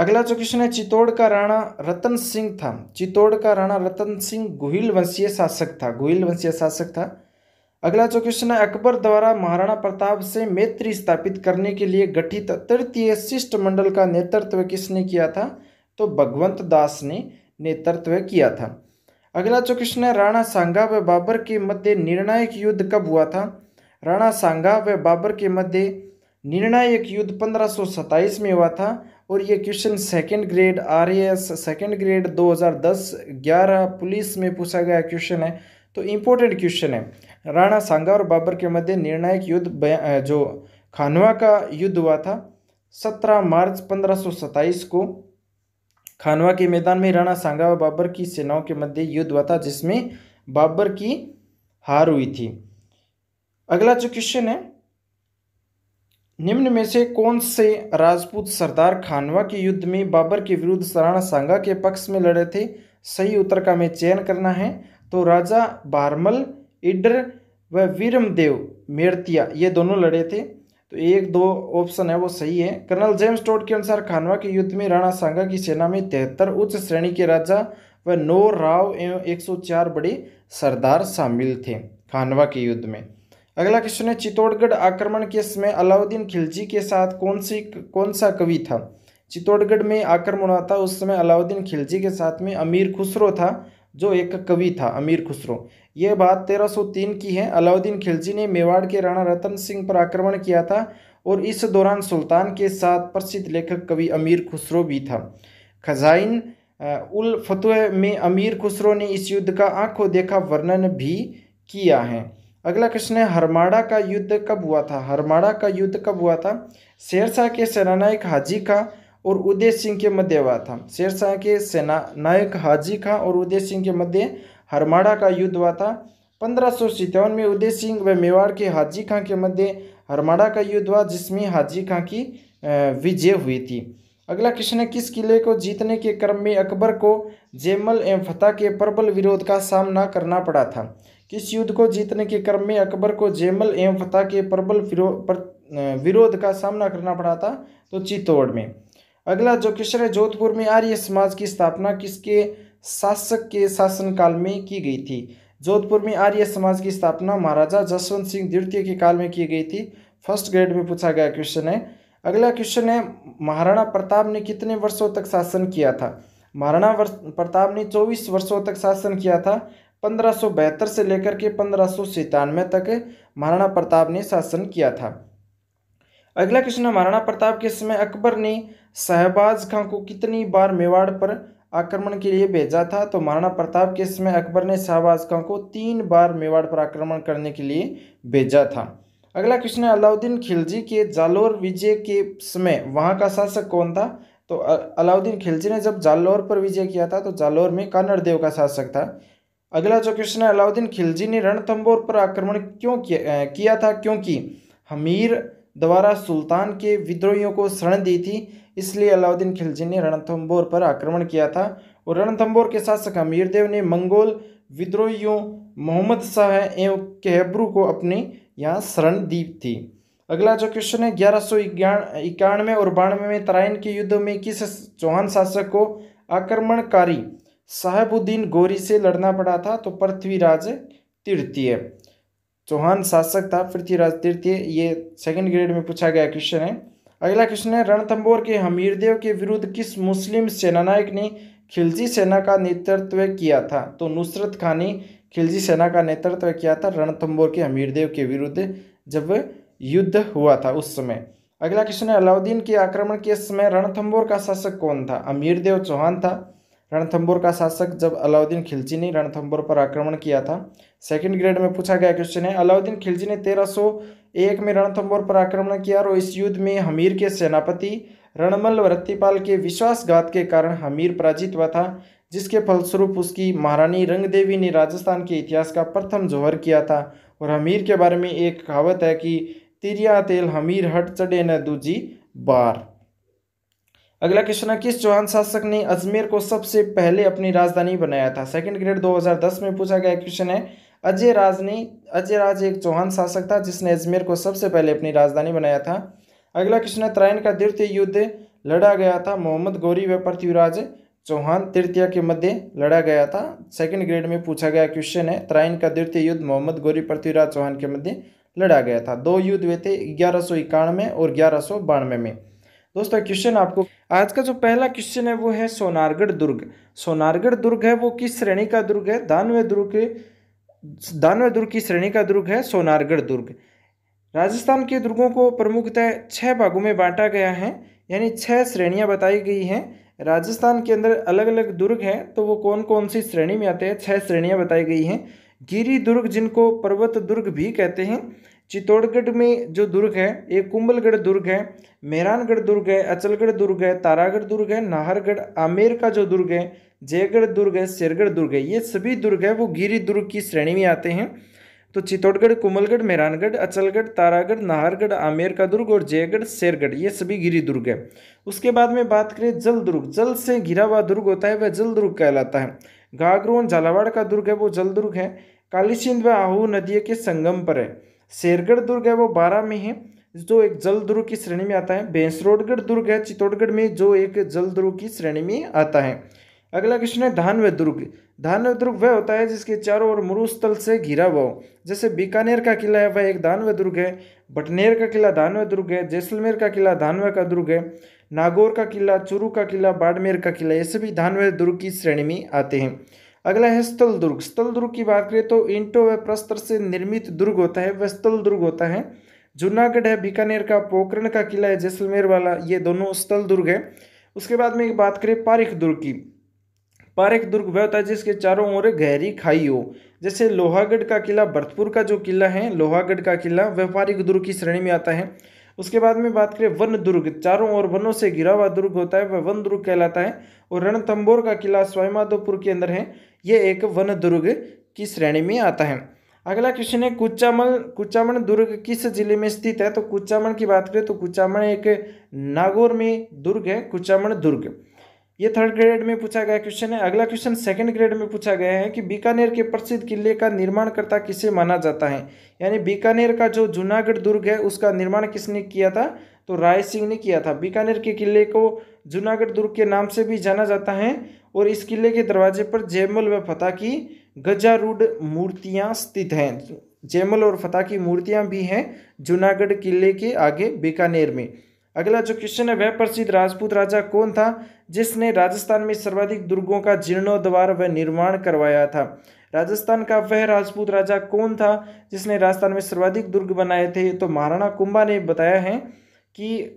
अगला जो क्वेश्चन है चित्तौड़ का राणा रतन सिंह था चित्तौड़ का राणा रतन सिंह गुहिल वंशीय शासक था गुहिल वंशीय शासक था अगला जो क्वेश्चन है अकबर द्वारा महाराणा प्रताप से मैत्री स्थापित करने के लिए गठित तृतीय शिष्टमंडल का नेतृत्व किसने किया था तो भगवंत दास ने नेतृत्व किया था अगला जो क्वेश्चन है राणा सांगा व बाबर के मध्य निर्णायक युद्ध कब हुआ था राणा सांगा व बाबर के मध्य निर्णायक युद्ध 1527 में हुआ था और ये question second grade R S second grade 2010-11 police में पूछा गया क्वेश्चन है तो इम्पोर्टेंट क्वेश्चन है राणा सांगा और बाबर के मध्य निर्णायक युद्ध जो खानवा का युद्ध हुआ था 17 मार्च 1527 को खानवा के मैदान में राणा सांगा और बाबर की सेनाओं के मध्य युद्ध हुआ था जिसमें बाबर की हार हुई थी अगला जो क्वेश्चन है निम्न में से कौन से राजपूत सरदार खानवा के युद्ध में बाबर के विरुद्ध सराणा सांगा के पक्ष में लड़े थे सही उत्तर का हमें चयन करना है तो राजा बारमल इडर व वीरमदेव मेरतिया ये दोनों लड़े थे तो एक दो ऑप्शन है वो सही है कर्नल जेम्स टोड के अनुसार खानवा के युद्ध में राणा सांगा की सेना में तिहत्तर उच्च श्रेणी के राजा व नौ राव एवं एक बड़े सरदार शामिल थे खानवा के युद्ध में अगला क्वेश्चन है चित्तौड़गढ़ आक्रमण के समय अलाउद्दीन खिलजी के साथ कौन सी कौन सा कवि था चित्तौड़गढ़ में आक्रमण हुआ था उस समय अलाउद्दीन खिलजी के साथ में अमीर खुसरो था जो एक कवि था अमीर खुसरो ये बात 1303 की है अलाउद्दीन खिलजी ने मेवाड़ के राणा रतन सिंह पर आक्रमण किया था और इस दौरान सुल्तान के साथ प्रसिद्ध लेखक कवि अमीर खुसरो भी था खजाइन उल फतेह में अमीर खुसरो ने इस युद्ध का आंखों देखा वर्णन भी किया है अगला क्वेश्चन है हरमाड़ा का युद्ध कब हुआ था हरमाड़ा का युद्ध कब हुआ था शेरशाह के सेनानायक हाजी खां और उदय सिंह के मध्य हुआ था शेरशाह के सेना नायक हाजी खां और उदय सिंह के मध्य हरमाड़ा का युद्ध हुआ था पंद्रह में उदय सिंह व मेवाड़ के हाजी खां के मध्य हरमाड़ा का युद्ध हुआ जिसमें हाजी खां की विजय हुई थी अगला क्वेश्चन है किस किले को जीतने के क्रम में अकबर को जयमल एवं फतेह के प्रबल विरोध का सामना करना पड़ा था किस युद्ध को जीतने के क्रम में अकबर को जयमल एवं फतेह के प्रबल विरोध का सामना करना पड़ा था तो चित्तौड़ में अगला जो क्वेश्चन है जोधपुर में आर्य समाज की स्थापना किसके शासक के शासनकाल में की गई थी जोधपुर में आर्य समाज की स्थापना महाराजा जसवंत सिंह द्वितीय के काल में की गई थी फर्स्ट ग्रेड में पूछा गया क्वेश्चन है अगला क्वेश्चन है महाराणा प्रताप ने कितने वर्षों तक शासन किया था महाराणा प्रताप ने चौबीस वर्षों तक शासन किया था पंद्रह से लेकर के पंद्रह तक महाराणा प्रताप ने शासन किया था अगला क्वेश्चन है महाराणा प्रताप के समय अकबर ने शहबाज खां को कितनी बार मेवाड़ पर आक्रमण के लिए भेजा था तो महाराणा प्रताप के समय अकबर ने शाहबाज खां को तीन बार मेवाड़ पर आक्रमण करने के लिए भेजा था अगला क्वेश्चन है अलाउद्दीन खिलजी के जालोर विजय के समय वहाँ का शासक कौन था तो अलाउद्दीन खिलजी ने जब जालोर पर विजय किया था तो जालोर में कानड़ देव का शासक था अगला जो क्वेश्चन है अलाउद्दीन खिलजी ने रणथंबोर पर आक्रमण क्यों किया, किया था क्योंकि हमीर द्वारा सुल्तान के विद्रोहियों को शरण दी थी इसलिए अलाउद्दीन खिलजी ने रणथंबोर पर आक्रमण किया था और रणथंबोर के शासक हमीर देव ने मंगोल विद्रोहियों मोहम्मद शाह एवं कैब्रू को अपने यहाँ शरण दी थी अगला जो क्वेश्चन है ग्यारह सौ इक्यानवे और बानवे में तराइन के युद्ध में किस चौहान शासक को आक्रमणकारी साहबुद्दीन गौरी से लड़ना पड़ा था तो पृथ्वीराज तृतीय चौहान शासक था पृथ्वीराज तृतीय ये सेकंड ग्रेड में पूछा गया क्वेश्चन है अगला क्वेश्चन है रणथंबोर के हमीरदेव के विरुद्ध किस मुस्लिम सेनानायक ने खिलजी सेना का नेतृत्व किया था तो नुसरत खान ने खिलजी सेना का नेतृत्व किया था रणथंबोर के हमीरदेव के विरुद्ध जब युद्ध हुआ था उस समय अगला क्वेश्चन है अलाउद्दीन के आक्रमण के समय रणथंबोर का शासक कौन था अमीरदेव चौहान था रणथंबोर का शासक जब अलाउद्दीन खिलजी ने रणथंबोर पर आक्रमण किया था सेकंड ग्रेड में पूछा गया क्वेश्चन है अलाउद्दीन खिलजी ने 1301 में रणथंबोर पर आक्रमण किया और इस युद्ध में हमीर के सेनापति रणमल वृत्तिपाल के विश्वासघात के कारण हमीर पराजित हुआ था जिसके फलस्वरूप उसकी महारानी रंगदेवी ने राजस्थान के इतिहास का प्रथम जोहर किया था और हमीर के बारे में एक कहावत है कि तिरिया तेल हमीर हट चढ़े न दूजी बार अगला क्वेश्चन है किस चौहान शासक ने अजमेर को सबसे पहले अपनी राजधानी बनाया था सेकंड ग्रेड 2010 में पूछा गया क्वेश्चन है अजय राज ने अजय राज एक चौहान शासक था जिसने अजमेर को सबसे पहले अपनी राजधानी बनाया था अगला क्वेश्चन है त्रायन का द्वितीय युद्ध लड़ा गया था मोहम्मद गौरी व पृथ्वीराज चौहान तृतीय के मध्य लड़ा गया था सेकंड ग्रेड में पूछा गया क्वेश्चन है त्राइन का द्वितीय युद्ध मोहम्मद गौरी पृथ्वीराज चौहान के मध्य लड़ा गया था दो युद्ध हुए थे ग्यारह सौ इक्यानवे और ग्यारह सौ बानवे में दोस्तों क्वेश्चन आपको आज का जो पहला क्वेश्चन है वो है सोनारगढ़ दुर्ग सोनारगढ़ दुर्ग है वो किस श्रेणी का दुर्ग है दानवे दुर्ग दानवे दुर्ग की श्रेणी का दुर्ग है सोनारगढ़ दुर्ग राजस्थान के दुर्गों को प्रमुखतः छः भागों में बांटा गया है यानी छः श्रेणियाँ बताई गई हैं राजस्थान के अंदर अलग अलग दुर्ग हैं तो वो कौन कौन सी श्रेणी में आते हैं छः श्रेणियाँ बताई गई हैं गिरी दुर्ग जिनको पर्वत दुर्ग भी कहते हैं चित्तौड़गढ़ में जो दुर्ग है ये कुंभलगढ़ दुर्ग है मेहरानगढ़ दुर्ग है अचलगढ़ दुर्ग है तारागढ़ दुर्ग है नाहरगढ़ आमेर का जो दुर्ग है जयगढ़ दुर्ग है शेरगढ़ दुर्ग है ये सभी दुर्ग है वो गिरी दुर्ग की श्रेणी में आते हैं तो चित्तौड़गढ़ कुमलगढ़ मेहरानगढ़ अचलगढ़ तारागढ़ नाहरगढ़ आमेर का दुर्ग और जयगढ़ शेरगढ़ ये सभी गिरी दुर्ग है उसके बाद में बात करें जल दुर्ग जल से घिरा हुआ दुर्ग होता है वह जल दुर्ग कहलाता है गागरोन झालावाड़ का दुर्ग है वो जल दुर्ग है कालीसिंध व आहू नदियों के संगम पर है शेरगढ़ दुर्ग है वो बारह में है जो एक जल दुर्ग की श्रेणी में आता है भैंसरोडगढ़ दुर्ग है चित्तौड़गढ़ में जो एक जल दुर्ग की श्रेणी में आता है अगला क्वेश्चन है धानवे दुर्ग धानवे दुर्ग वह होता है जिसके चारों ओर मरुस्थल से घिरा हुआ हो जैसे बीकानेर का किला है वह एक धानवे दुर्ग है बटनेर का किला धानवे दुर्ग है जैसलमेर का किला धानवे का दुर्ग है नागौर का किला चूरू का किला बाड़मेर का किला ये सभी धानवे दुर्ग की श्रेणी में आते हैं अगला है स्थल दुर्ग स्थल दुर्ग की बात करें तो ईंटों व प्रस्तर से निर्मित दुर्ग होता है वह स्थल दुर्ग होता है जूनागढ़ है बीकानेर का पोखरण का किला है जैसलमेर वाला ये दोनों स्थल दुर्ग है उसके बाद में बात करें पारिक दुर्ग की पारिक दुर्ग वह होता है जिसके चारों ओर गहरी खाई हो जैसे लोहागढ़ का किला भरतपुर का जो किला है लोहागढ़ का किला वह पारिक दुर्ग की श्रेणी में आता है उसके बाद में बात करें वन दुर्ग चारों ओर वनों से घिरा हुआ दुर्ग होता है वह वन दुर्ग कहलाता है और रणथम्बोर का किला स्वाईमाधोपुर के अंदर है ये एक वन दुर्ग की श्रेणी में आता है अगला क्वेश्चन है कुचामल कुचामण दुर्ग किस जिले में स्थित है तो कुचामण की बात करें तो कुचामण एक नागौर में दुर्ग है कुचामण दुर्ग ये थर्ड ग्रेड में पूछा गया क्वेश्चन है अगला क्वेश्चन सेकंड ग्रेड में पूछा गया है कि बीकानेर के प्रसिद्ध किले का निर्माणकर्ता किसे माना जाता है यानी बीकानेर का जो जूनागढ़ दुर्ग है उसका निर्माण किसने किया था तो राय सिंह ने किया था बीकानेर के किले को जूनागढ़ दुर्ग के नाम से भी जाना जाता है और इस किले के दरवाजे पर जयमल व फतेह की गजारूढ़ मूर्तियाँ स्थित हैं जयमल और फतेह की मूर्तियाँ भी हैं जूनागढ़ किले के आगे बीकानेर में अगला जो क्वेश्चन है वह प्रसिद्ध राजपूत राजा कौन था जिसने राजस्थान में सर्वाधिक दुर्गों का जीर्णोद्वार व निर्माण करवाया था राजस्थान का वह राजपूत राजा कौन था जिसने राजस्थान में सर्वाधिक दुर्ग बनाए थे तो महाराणा कुंभा ने बताया है कि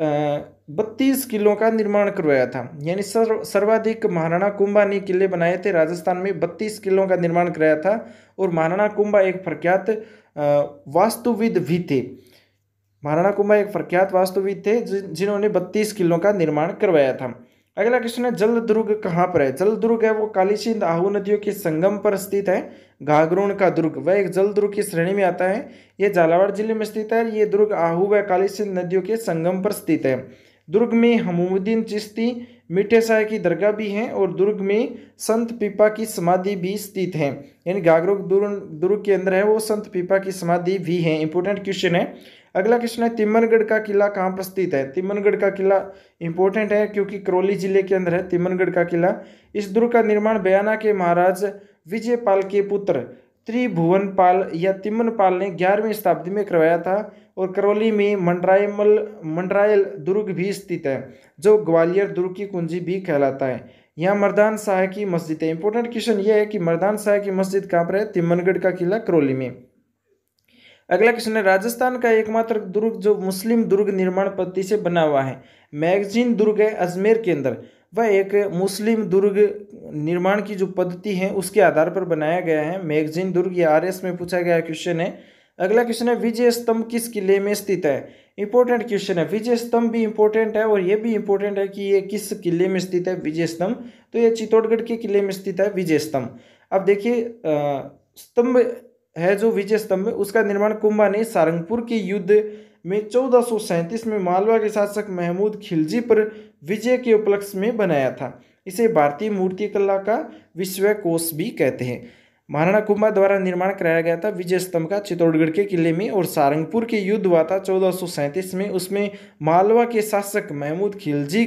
बत्तीस किलों का निर्माण करवाया था यानी सर्व सर्वाधिक महाराणा कुंभा ने किले बनाए थे राजस्थान में बत्तीस किलों का निर्माण कराया था और महाराणा कुंभा एक प्रख्यात वास्तुविद भी थे महाराणा कुंभा एक प्रख्यात वास्तुविद थे जिन्होंने बत्तीस किलों का निर्माण करवाया था अगला क्वेश्चन है जल दुर्ग कहाँ पर है जल दुर्ग है वो कालीसिंध आहू नदियों के संगम पर स्थित है घाघरूण का दुर्ग वह एक जल दुर्ग की श्रेणी में आता है यह झालावाड़ जिले में स्थित है ये दुर्ग आहू व कालीसिंध नदियों के संगम पर स्थित है दुर्ग में हमुद्दीन चिश्ती मीठे शाह की दरगाह भी है और दुर्ग में संत पीपा की समाधि भी स्थित है यानी घाघरुक दुर्ग दुर्ग के अंदर है वो संत पीपा की समाधि भी है इंपॉर्टेंट क्वेश्चन है अगला क्वेश्चन है तिमनगढ़ का किला कहाँ पर स्थित है तिमनगढ़ का किला इंपॉर्टेंट है क्योंकि करौली जिले के अंदर है तिमनगढ़ का किला इस दुर्ग का निर्माण बयाना के महाराज विजयपाल के पुत्र त्रिभुवनपाल या तिम्मनपाल ने ग्यारहवीं शताब्दी में करवाया था और करौली में मंडरायमल मंडरायल दुर्ग भी स्थित है जो ग्वालियर दुर्ग की कुंजी भी कहलाता है यहाँ मर्दान शाह की मस्जिद है इंपॉर्टेंट क्वेश्चन ये है कि मर्दान शाह की मस्जिद कहाँ पर है तिम्मनगढ़ का किला करौली में अगला क्वेश्चन है राजस्थान का एकमात्र दुर्ग जो मुस्लिम दुर्ग निर्माण पद्धति से बना हुआ है मैगजीन दुर्ग है अजमेर के अंदर वह एक मुस्लिम दुर्ग निर्माण की जो पद्धति है उसके आधार पर बनाया गया है मैगजीन दुर्ग या आर में पूछा गया क्वेश्चन है अगला क्वेश्चन है विजय स्तंभ किस किले में स्थित है इंपॉर्टेंट क्वेश्चन है विजय स्तंभ भी इंपॉर्टेंट है और ये भी इंपॉर्टेंट है कि ये किस किले में स्थित है विजय स्तंभ तो ये चित्तौड़गढ़ के किले में स्थित है विजय स्तंभ अब देखिए स्तंभ है जो विजय स्तंभ उसका निर्माण कुंभा ने सारंगपुर के युद्ध में चौदह में मालवा के शासक महमूद खिलजी पर विजय के उपलक्ष्य में बनाया था इसे भारतीय मूर्तिकला का विश्व कोष भी कहते हैं महाराणा कुंभा द्वारा निर्माण कराया गया था विजय स्तंभ का चित्तौड़गढ़ के किले में और सारंगपुर के युद्ध हुआ था चौदह में उसमें मालवा के शासक महमूद खिलजी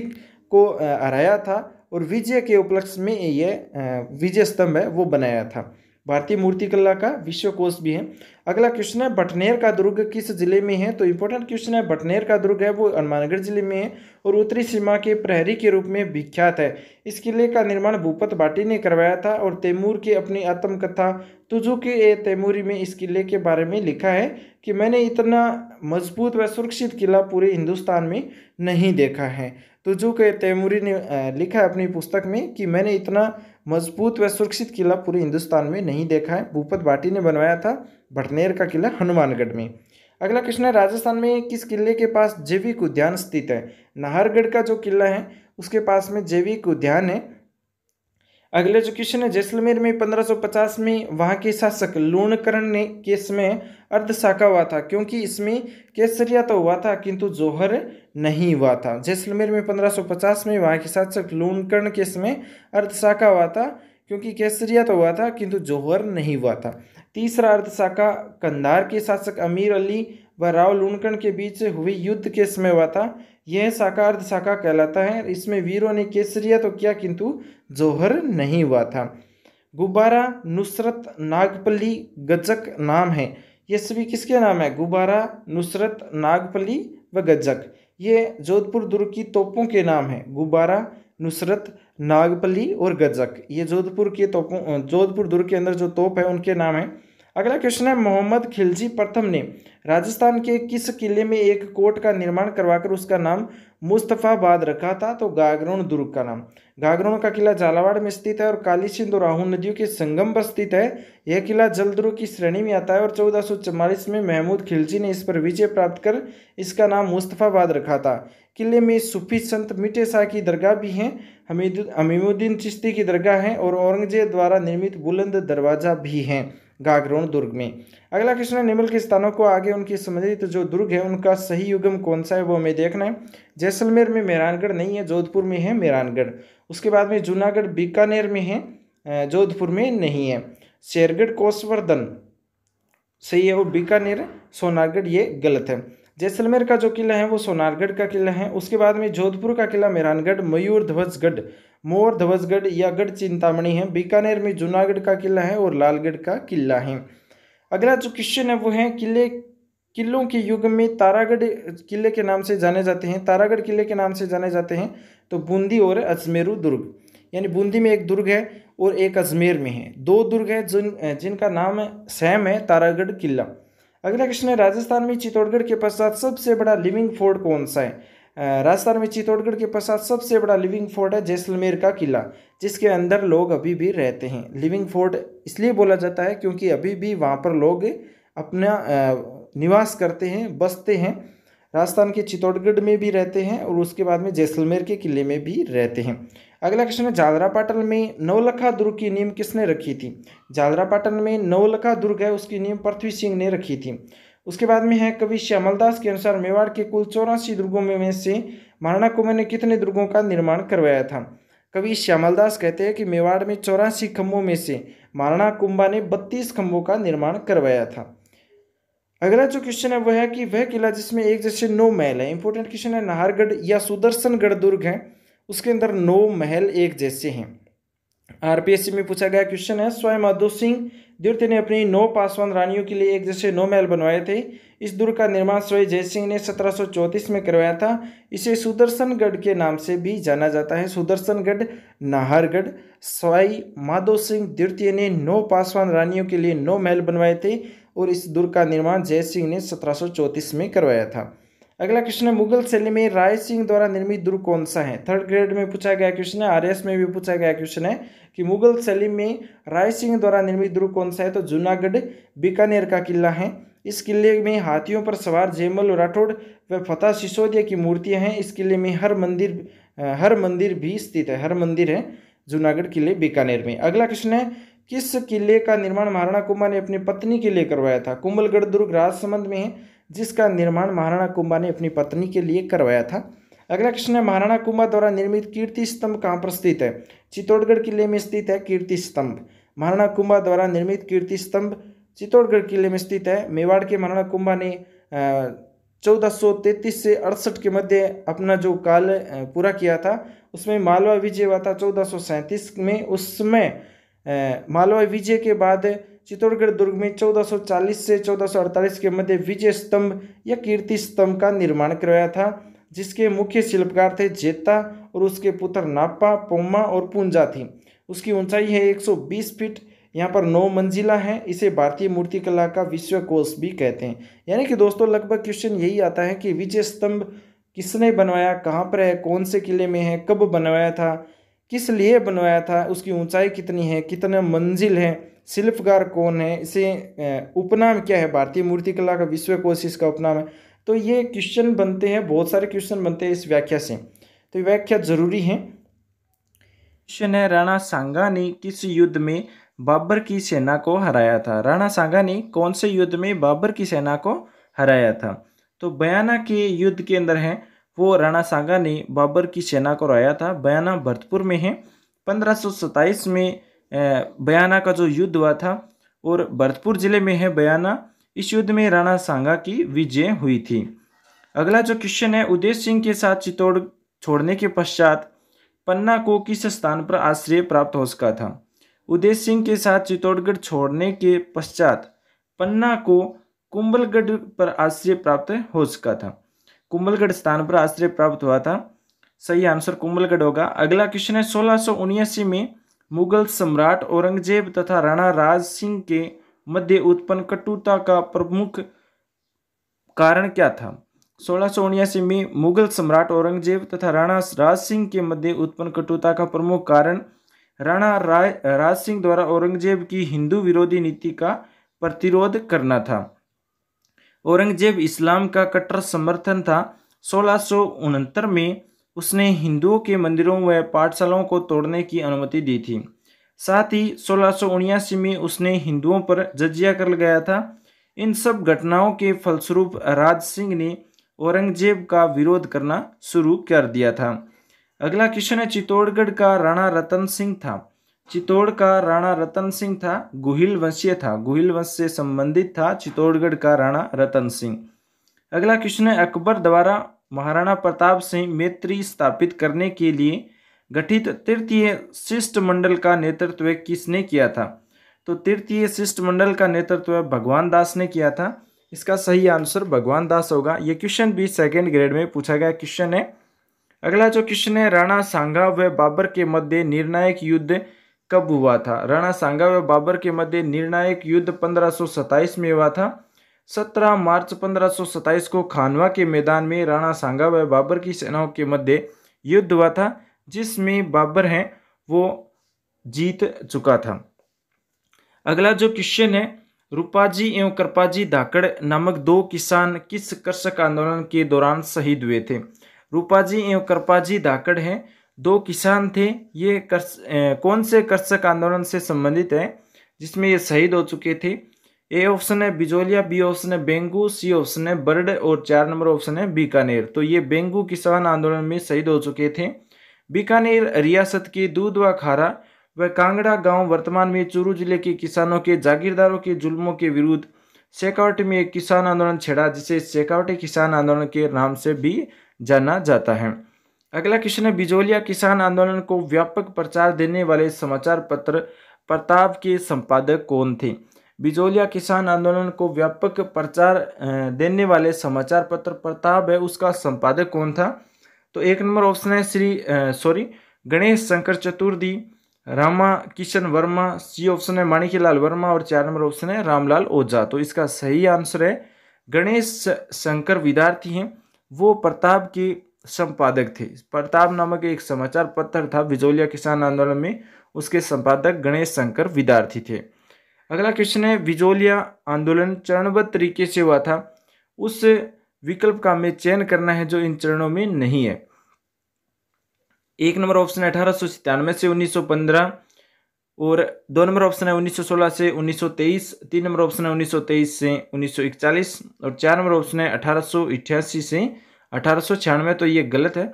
को हराया था और विजय के उपलक्ष्य में यह विजय स्तंभ है वो बनाया था भारतीय मूर्तिकला का विश्व भी है अगला क्वेश्चन है बटनेर का दुर्ग किस जिले में है तो इंपॉर्टेंट क्वेश्चन है बटनेर का दुर्ग है वो हनुमानगढ़ जिले में है और उत्तरी सीमा के प्रहरी के रूप में विख्यात है इस किले का निर्माण भूपत भाटी ने करवाया था और तैमूर के अपनी आत्मकथा तुझु के ए तैमूरी में इस किले के बारे में लिखा है कि मैंने इतना मजबूत व सुरक्षित किला पूरे हिंदुस्तान में नहीं देखा है तुझु के तैमूरी ने लिखा है अपनी पुस्तक में कि मैंने इतना मजबूत व सुरक्षित किला पूरे हिंदुस्तान में नहीं देखा है भूपत भाटी ने बनवाया था भटनेर का किला हनुमानगढ़ में अगला क्वेश्चन है राजस्थान में किस किले के पास जैविक उद्यान स्थित है नाहरगढ़ का जो किला है उसके पास में जैविक उद्यान है अगले जो क्वेश्चन है जैसलमेर में 1550 में वहाँ के शासक लूणकरण ने के समय अर्धशाखा हुआ था क्योंकि इसमें केसरिया तो हुआ था किंतु जोहर नहीं हुआ था जैसलमेर में 1550 में वहाँ के शासक लूनकर्ण के समय अर्धशाखा हुआ था क्योंकि केसरिया तो हुआ था किंतु जोहर नहीं हुआ था तीसरा अर्धशाखा कंधार के शासक अमीर अली व राव लूनकर्ण के बीच हुए युद्ध के समय हुआ था यह शाखा अर्धशाखा कहलाता है इसमें वीरों ने केसरिया तो किया किंतु जोहर नहीं हुआ था गुब्बारा नुसरत नागपल्ली गजक नाम है ये सभी किसके नाम है गुब्बारा नुसरत नागपली व गजक ये जोधपुर दुर्ग की तोपों के नाम हैं गुब्बारा नुसरत नागपली और गज्जक ये जोधपुर के तोपों जोधपुर दुर्ग के अंदर जो तोप है उनके नाम है अगला क्वेश्चन है मोहम्मद खिलजी प्रथम ने राजस्थान के किस किले में एक कोट का निर्माण करवाकर उसका नाम मुस्तफ़ाबाद रखा था तो गागरोण दुर्ग का नाम गागरोण का किला झालावाड़ में स्थित है और काली सिंध और राहुल नदियों के संगम पर स्थित है यह किला जलद्रुग की श्रेणी में आता है और चौदह में महमूद खिलजी ने इस पर विजय प्राप्त कर इसका नाम मुस्तफ़ाबाद रखा था किले में सूफी संत मिटे शाह की दरगाह भी हैं हमीद हमीमुद्दीन चिश्ती की दरगाह है और औरंगजेब द्वारा निर्मित बुलंद दरवाज़ा भी हैं गागरोन दुर्ग में अगला क्वेश्चन है निम्नलिखित के स्थानों को आगे उनकी संबंधित तो जो दुर्ग है उनका सही युगम कौन सा है वो हमें देखना है जैसलमेर में मेहरानगढ़ नहीं है जोधपुर में है मेहरानगढ़ उसके बाद में जूनागढ़ बीकानेर में है जोधपुर में नहीं है शेरगढ़ कोसवर्धन सही है वो बीकानेर सोनारगढ़ ये गलत है जैसलमेर का जो किला है वो सोनारगढ़ का किला है उसके बाद में जोधपुर का किला मेहरानगढ़ मयूर ध्वजगढ़ मोर धवसगढ़ या गढ़ चिंतामणि है बीकानेर में जूनागढ़ का किला है और लालगढ़ का किला है अगला जो क्वेश्चन है वो है किले किलों के युग में तारागढ़ किले के नाम से जाने जाते हैं तारागढ़ किले के नाम से जाने जाते हैं तो बूंदी और अजमेरु दुर्ग यानी बूंदी में एक दुर्ग है और एक अजमेर में है दो दुर्ग है जिन जिनका नाम सेम है तारागढ़ किला अगला क्वेश्चन है राजस्थान में चित्तौड़गढ़ के पश्चात सबसे बड़ा लिविंग फोर्ट कौन सा है राजस्थान में चित्तौड़गढ़ के पश्चात सबसे बड़ा लिविंग फोर्ट है जैसलमेर का किला जिसके अंदर लोग अभी भी रहते हैं लिविंग फोर्ट इसलिए बोला जाता है क्योंकि अभी भी वहाँ पर लोग अपना निवास करते हैं बसते हैं राजस्थान के चित्तौड़गढ़ में भी रहते हैं और उसके बाद में जैसलमेर के किले में भी रहते हैं अगला क्वेश्चन है जादरा पाटन में नवलखा दुर्ग की नींव किसने रखी थी जादरा पाटन में नवलखा दुर्ग है उसकी नींव पृथ्वी सिंह ने रखी थी उसके बाद में है कवि श्यामलदास के अनुसार मेवाड़ के कुल चौरासी दुर्गों में, में से महाराणा कुंभ ने कितने दुर्गों का निर्माण करवाया था कवि श्यामलदास कहते हैं कि मेवाड़ में चौरासी खम्भों में से महाराणा कुंभा ने बत्तीस खम्भों का निर्माण करवाया था अगला जो क्वेश्चन है वह है कि वह किला जिसमें एक जैसे नौ महल है इंपॉर्टेंट क्वेश्चन है नाहरगढ़ या सुदर्शनगढ़ दुर्ग है उसके अंदर नौ महल एक जैसे हैं आरपीएससी में पूछा गया क्वेश्चन है स्वयं मधु सिंह द्वितीय ने अपनी नौ पासवान रानियों के लिए एक जैसे नौ महल बनवाए थे इस दुर्ग का निर्माण स्वयं जय सिंह ने सत्रह में करवाया था इसे सुदर्शनगढ़ के नाम से भी जाना जाता है सुदर्शनगढ़ नाहरगढ़ स्वाई माधो सिंह द्वितीय ने नौ पासवान रानियों के लिए नौ महल बनवाए थे और इस दुर्ग का निर्माण जय सिंह ने सत्रह में करवाया था अगला क्वेश्चन है मुगल शैली में राय सिंह द्वारा निर्मित दुर्ग कौन सा है थर्ड ग्रेड में पूछा गया क्वेश्चन है आरएस में भी पूछा गया क्वेश्चन है कि मुगल शैली में राय सिंह द्वारा निर्मित दुर्ग कौन सा है तो जूनागढ़ बीकानेर का किला है इस किले में हाथियों पर सवार जयमल राठौड़ व फतेह सिसोदिया की मूर्तियां हैं इस किले में हर मंदिर हर मंदिर भी स्थित है हर मंदिर है जूनागढ़ किले बीकानेर में अगला क्वेश्चन है किस किले का निर्माण महाराणा कुमार ने अपनी पत्नी के लिए करवाया था कुंभलगढ़ दुर्ग राजसमंद में है जिसका निर्माण महाराणा कुंभा ने अपनी पत्नी के लिए करवाया था अगला क्वेश्चन है महाराणा कुंभा द्वारा निर्मित कीर्ति स्तंभ कहाँ पर स्थित है चित्तौड़गढ़ किले में स्थित है कीर्ति स्तंभ महाराणा कुंभा द्वारा निर्मित कीर्ति स्तंभ चित्तौड़गढ़ किले में स्थित है मेवाड़ के महाराणा कुंभा ने चौदह से अड़सठ के मध्य अपना जो काल पूरा किया था उसमें मालवा विजय हुआ था चौदह में उसमें मालवा विजय के बाद चित्तौड़गढ़ दुर्ग में 1440 से 1448 के मध्य विजय स्तंभ या कीर्ति स्तंभ का निर्माण करवाया था जिसके मुख्य शिल्पकार थे जेता और उसके पुत्र नापा पोमा और पूंजा थी उसकी ऊंचाई है 120 फीट यहाँ पर नौ मंजिला है इसे भारतीय मूर्तिकला का कोष भी कहते हैं यानी कि दोस्तों लगभग क्वेश्चन यही आता है कि विजय स्तंभ किसने बनवाया कहाँ पर है कौन से किले में है कब बनवाया था किस लिए बनवाया था उसकी ऊंचाई कितनी है कितना मंजिल है शिल्पकार कौन है इसे उपनाम क्या है भारतीय मूर्तिकला का विश्व कोश इसका उपनाम है तो ये क्वेश्चन बनते हैं बहुत सारे क्वेश्चन बनते हैं इस व्याख्या से तो व्याख्या जरूरी है क्वेश्चन है राणा सांगा ने किस युद्ध में बाबर की सेना को हराया था राणा सांगा ने कौन से युद्ध में बाबर की सेना को हराया था तो बयाना के युद्ध के अंदर है वो राणा सांगा ने बाबर की सेना को रोया था बयाना भरतपुर में है पंद्रह में बयाना का जो युद्ध हुआ था और भरतपुर जिले में है बयाना इस युद्ध में राणा सांगा की विजय हुई थी अगला जो क्वेश्चन है उदय सिंह के साथ चित्तौड़ छोड़ने के पश्चात पन्ना को किस स्थान पर आश्रय प्राप्त हो सका था उदय सिंह के साथ चित्तौड़गढ़ छोड़ने के पश्चात पन्ना को कुंभलगढ़ पर आश्रय प्राप्त हो सका था कुंभलगढ़ स्थान पर आश्रय प्राप्त हुआ था सही आंसर कुंभलगढ़ होगा अगला क्वेश्चन है सोलह में मुगल सम्राट औरंगजेब तथा राणा राज सिंह के मध्य उत्पन्न कटुता का प्रमुख कारण क्या था सोलह में मुगल सम्राट औरंगजेब तथा राणा राज सिंह के मध्य उत्पन्न कटुता का प्रमुख कारण राणा राज सिंह द्वारा औरंगजेब की हिंदू विरोधी नीति का प्रतिरोध करना था औरंगजेब इस्लाम का कट्टर समर्थन था सोलह में उसने हिंदुओं के मंदिरों व पाठशालाओं को तोड़ने की अनुमति दी थी साथ ही सोलह में उसने हिंदुओं पर जजिया कर लगाया था इन सब घटनाओं के फलस्वरूप राज सिंह ने औरंगजेब का विरोध करना शुरू कर दिया था अगला क्वेश्चन है चित्तौड़गढ़ का राणा रतन सिंह था चित्तौड़ का राणा रतन सिंह था गुहिल वंशीय था गुहिल वंश से संबंधित था चित्तौड़गढ़ का राणा रतन सिंह अगला क्वेश्चन है अकबर द्वारा महाराणा प्रताप सिंह मैत्री स्थापित करने के लिए गठित तृतीय शिष्टमंडल का नेतृत्व किसने किया था तो तृतीय शिष्टमंडल का नेतृत्व भगवान दास ने किया था इसका सही आंसर भगवान दास होगा ये क्वेश्चन भी सेकेंड ग्रेड में पूछा गया क्वेश्चन है अगला जो क्वेश्चन है राणा सांगा व बाबर के मध्य निर्णायक युद्ध कब हुआ था राणा सांगा व बाबर के मध्य निर्णायक युद्ध 1527 में हुआ था 17 मार्च 1527 को खानवा के मैदान में राणा सांगा व बाबर की सेनाओं के मध्य युद्ध हुआ था जिसमें बाबर हैं वो जीत चुका था अगला जो क्वेश्चन है रूपाजी एवं कृपाजी धाकड़ नामक दो किसान किस कृषक आंदोलन के दौरान शहीद हुए थे रूपाजी एवं कृपाजी धाकड़ हैं दो किसान थे ये कर्ष कौन से कर्षक आंदोलन से संबंधित है जिसमें ये शहीद हो चुके थे ए ऑप्शन है बिजोलिया बी ऑप्शन है बेंगू सी ऑप्शन है बर्ड और चार नंबर ऑप्शन है बीकानेर तो ये बेंगू किसान आंदोलन में शहीद हो चुके थे बीकानेर रियासत के दूध व खारा व कांगड़ा गांव वर्तमान में चूरू जिले के किसानों के जागीरदारों के जुल्मों के विरुद्ध सेकावटी में एक किसान आंदोलन छेड़ा जिसे शेखावटी किसान आंदोलन के नाम से भी जाना जाता है अगला क्वेश्चन है बिजोलिया किसान आंदोलन को व्यापक प्रचार देने वाले समाचार पत्र प्रताप के संपादक कौन थे बिजोलिया किसान आंदोलन को व्यापक प्रचार देने वाले समाचार पत्र प्रताप है उसका संपादक कौन था तो एक नंबर ऑप्शन है Shri sorry Ganesh Shankar Chaturthi Rama Kishan Verma C option है माणिकीलाल वर्मा और चार नंबर ऑप्शन है रामलाल ओझा तो इसका सही आंसर है गणेश शंकर विद्यार्थी हैं वो प्रताप के संपादक थे प्रताप नामक एक समाचार पत्र था बिजोलिया किसान आंदोलन में उसके संपादक गणेश शंकर विद्यार्थी थे अगला क्वेश्चन है बिजोलिया आंदोलन चरणबद्ध तरीके से हुआ था उस विकल्प का हमें चयन करना है जो इन चरणों में नहीं है एक नंबर ऑप्शन है अठारह से पंद्रह और दो नंबर ऑप्शन है 1916 से 1923 तीन नंबर ऑप्शन है 1923 से 1941 और चार नंबर ऑप्शन है अठारह से अठारह तो ये गलत है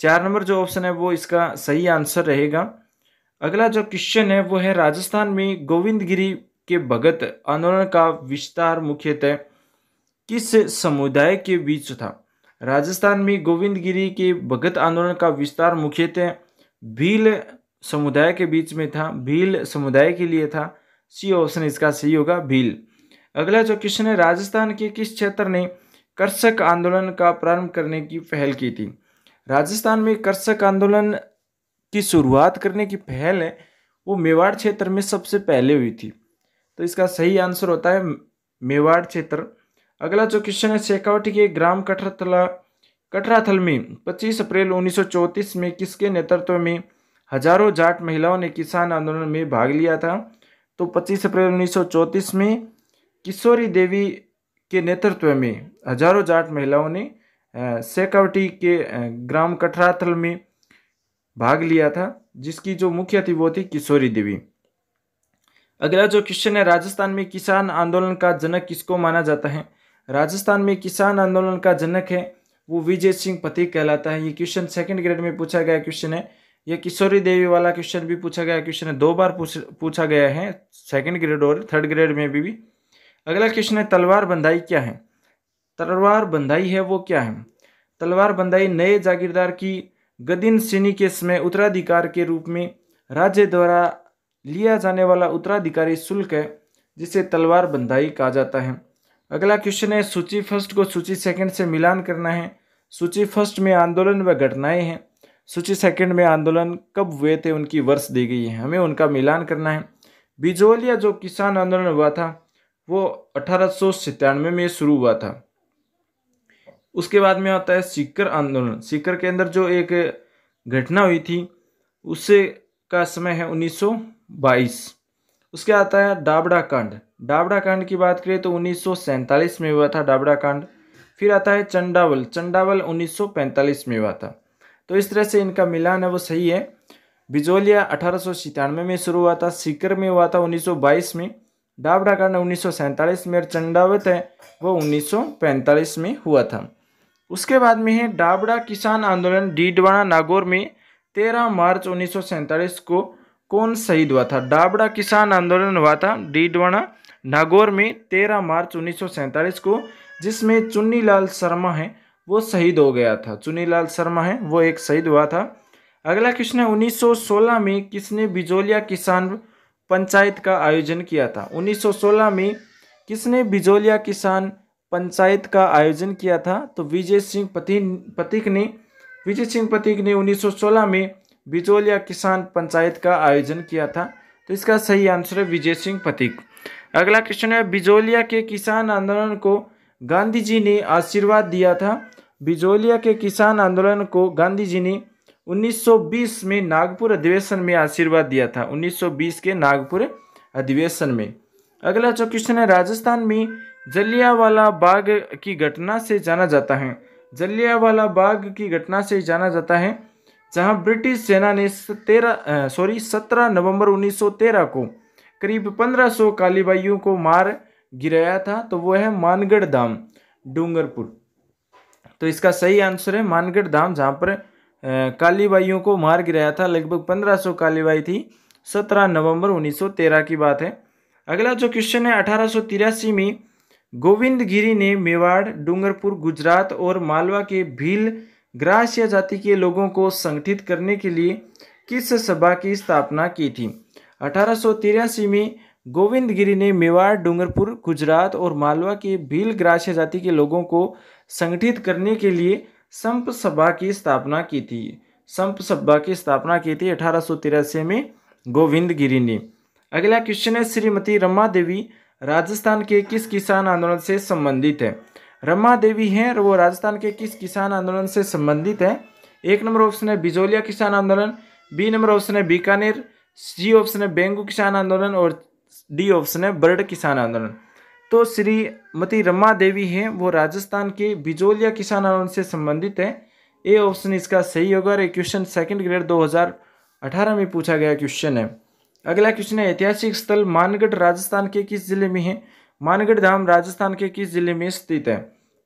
चार नंबर जो ऑप्शन है वो इसका सही आंसर रहेगा अगला जो क्वेश्चन है वो है राजस्थान में गोविंदगिरी के भगत आंदोलन का विस्तार मुख्यतः किस समुदाय के बीच था राजस्थान में गोविंदगिरी के भगत आंदोलन का विस्तार मुख्यतः भील समुदाय के बीच में था भील समुदाय के लिए था सी ऑप्शन इसका सही होगा भील अगला जो क्वेश्चन है राजस्थान के किस क्षेत्र ने कर्षक आंदोलन का प्रारंभ करने की पहल की थी राजस्थान में कर्षक आंदोलन की शुरुआत करने की पहल है वो मेवाड़ क्षेत्र में सबसे पहले हुई थी तो इसका सही आंसर होता है मेवाड़ क्षेत्र अगला जो क्वेश्चन है शेखावटी के ग्राम कटराथला कटराथल में 25 अप्रैल 1934 में किसके नेतृत्व में हजारों जाट महिलाओं ने किसान आंदोलन में भाग लिया था तो 25 अप्रैल 1934 में किशोरी देवी के नेतृत्व में हजारों जाट महिलाओं ने सेकावटी के ग्राम कठराथल में भाग लिया था जिसकी जो मुख्य थी वो थी किशोरी देवी अगला जो क्वेश्चन है राजस्थान में किसान आंदोलन का जनक किसको माना जाता है राजस्थान में किसान आंदोलन का जनक है वो विजय सिंह पति कहलाता है ये क्वेश्चन सेकंड ग्रेड में पूछा गया क्वेश्चन है यह किशोरी देवी वाला क्वेश्चन भी पूछा गया क्वेश्चन है दो बार पूछ पूछा गया है सेकंड ग्रेड और थर्ड ग्रेड में भी, भी अगला क्वेश्चन है तलवार बंधाई क्या है तलवार बंधाई है वो क्या है तलवार बंधाई नए जागीरदार की गदिन सिनी के समय उत्तराधिकार के रूप में राज्य द्वारा लिया जाने वाला उत्तराधिकारी शुल्क है जिसे तलवार बंधाई कहा जाता है अगला क्वेश्चन है सूची फर्स्ट को सूची सेकंड से मिलान करना है सूची फर्स्ट में आंदोलन व घटनाएं हैं सूची सेकंड में आंदोलन कब हुए थे उनकी वर्ष दी गई है हमें उनका मिलान करना है बिजोलिया जो किसान आंदोलन हुआ था वो अठारह में शुरू हुआ था उसके बाद में आता है सीकर आंदोलन सीकर के अंदर जो एक घटना हुई थी उससे का समय है 1922 उसके आता है डाबड़ा कांड डाबड़ा कांड की बात करें तो उन्नीस में हुआ था डाबड़ा कांड फिर आता है चंडावल चंडावल 1945 में हुआ था तो इस तरह से इनका मिलान है वो सही है बिजोलिया अठारह में शुरू हुआ था सीकर में हुआ था उन्नीस में डाबरा कांड उन्नीस में चंडावत है वो 1945 में हुआ था उसके बाद में है डाबड़ा किसान आंदोलन डीडवाड़ा नागौर में 13 मार्च उन्नीस को कौन शहीद हुआ था डाबड़ा किसान आंदोलन हुआ था डीडवाड़ा नागौर में 13 मार्च उन्नीस को जिसमें चुन्नीलाल शर्मा है वो शहीद हो गया था चुन्नीलाल शर्मा है वो एक शहीद हुआ था अगला क्वेश्चन है उन्नीस में किसने बिजोलिया किसान पंचायत का आयोजन किया था 1916 में किसने बिजोलिया किसान पंचायत का आयोजन किया था तो विजय सिंह पथिक ने विजय सिंह पथिक ने 1916 में बिजोलिया किसान पंचायत का आयोजन किया था तो इसका सही आंसर है विजय सिंह पथिक अगला क्वेश्चन है बिजोलिया के किसान आंदोलन को गांधी जी ने आशीर्वाद दिया था बिजोलिया के किसान आंदोलन को गांधी जी ने 1920 में नागपुर अधिवेशन में आशीर्वाद दिया था 1920 के नागपुर अधिवेशन में अगला जो क्वेश्चन है राजस्थान में जलियावाला बाग की घटना से जाना जाता है जलियावाला बाग की घटना से जाना जाता है जहां ब्रिटिश सेना ने तेरह सॉरी सत्रह नवंबर 1913 को करीब 1500 कालीबाइयों को मार गिराया था तो वो है मानगढ़ धाम डूंगरपुर तो इसका सही आंसर है मानगढ़ धाम जहाँ पर कालीबाइयों को मार गिराया था लगभग 1500 कालीबाई थी 17 नवंबर 1913 की बात है अगला जो क्वेश्चन है अठारह में गोविंद गिरी ने मेवाड़ डूंगरपुर गुजरात और मालवा के भील ग्रासिया जाति के लोगों को संगठित करने के लिए किस सभा की स्थापना की थी अठारह में गोविंद गिरी ने मेवाड़ डूंगरपुर गुजरात और मालवा के भील ग्रासिया जाति के लोगों को संगठित करने के लिए संप सभा की स्थापना की थी संप सभा की स्थापना की थी अठारह में गोविंद गिरी ने अगला क्वेश्चन है श्रीमती रमा देवी राजस्थान के किस किसान आंदोलन से संबंधित है रमा देवी हैं वो राजस्थान के किस किसान आंदोलन से संबंधित है एक नंबर ऑप्शन है बिजोलिया किसान आंदोलन बी नंबर ऑप्शन है बीकानेर सी ऑप्शन है बेंगू किसान आंदोलन और डी ऑप्शन है बर्ड किसान आंदोलन तो श्रीमती रमा देवी हैं वो राजस्थान के बिजोलिया किसान आंदोलन से संबंधित है ए ऑप्शन इसका सही होगा और क्वेश्चन सेकंड ग्रेड 2018 में पूछा गया क्वेश्चन है अगला क्वेश्चन है ऐतिहासिक स्थल मानगढ़ राजस्थान के किस जिले में है मानगढ़ धाम राजस्थान के किस जिले में स्थित है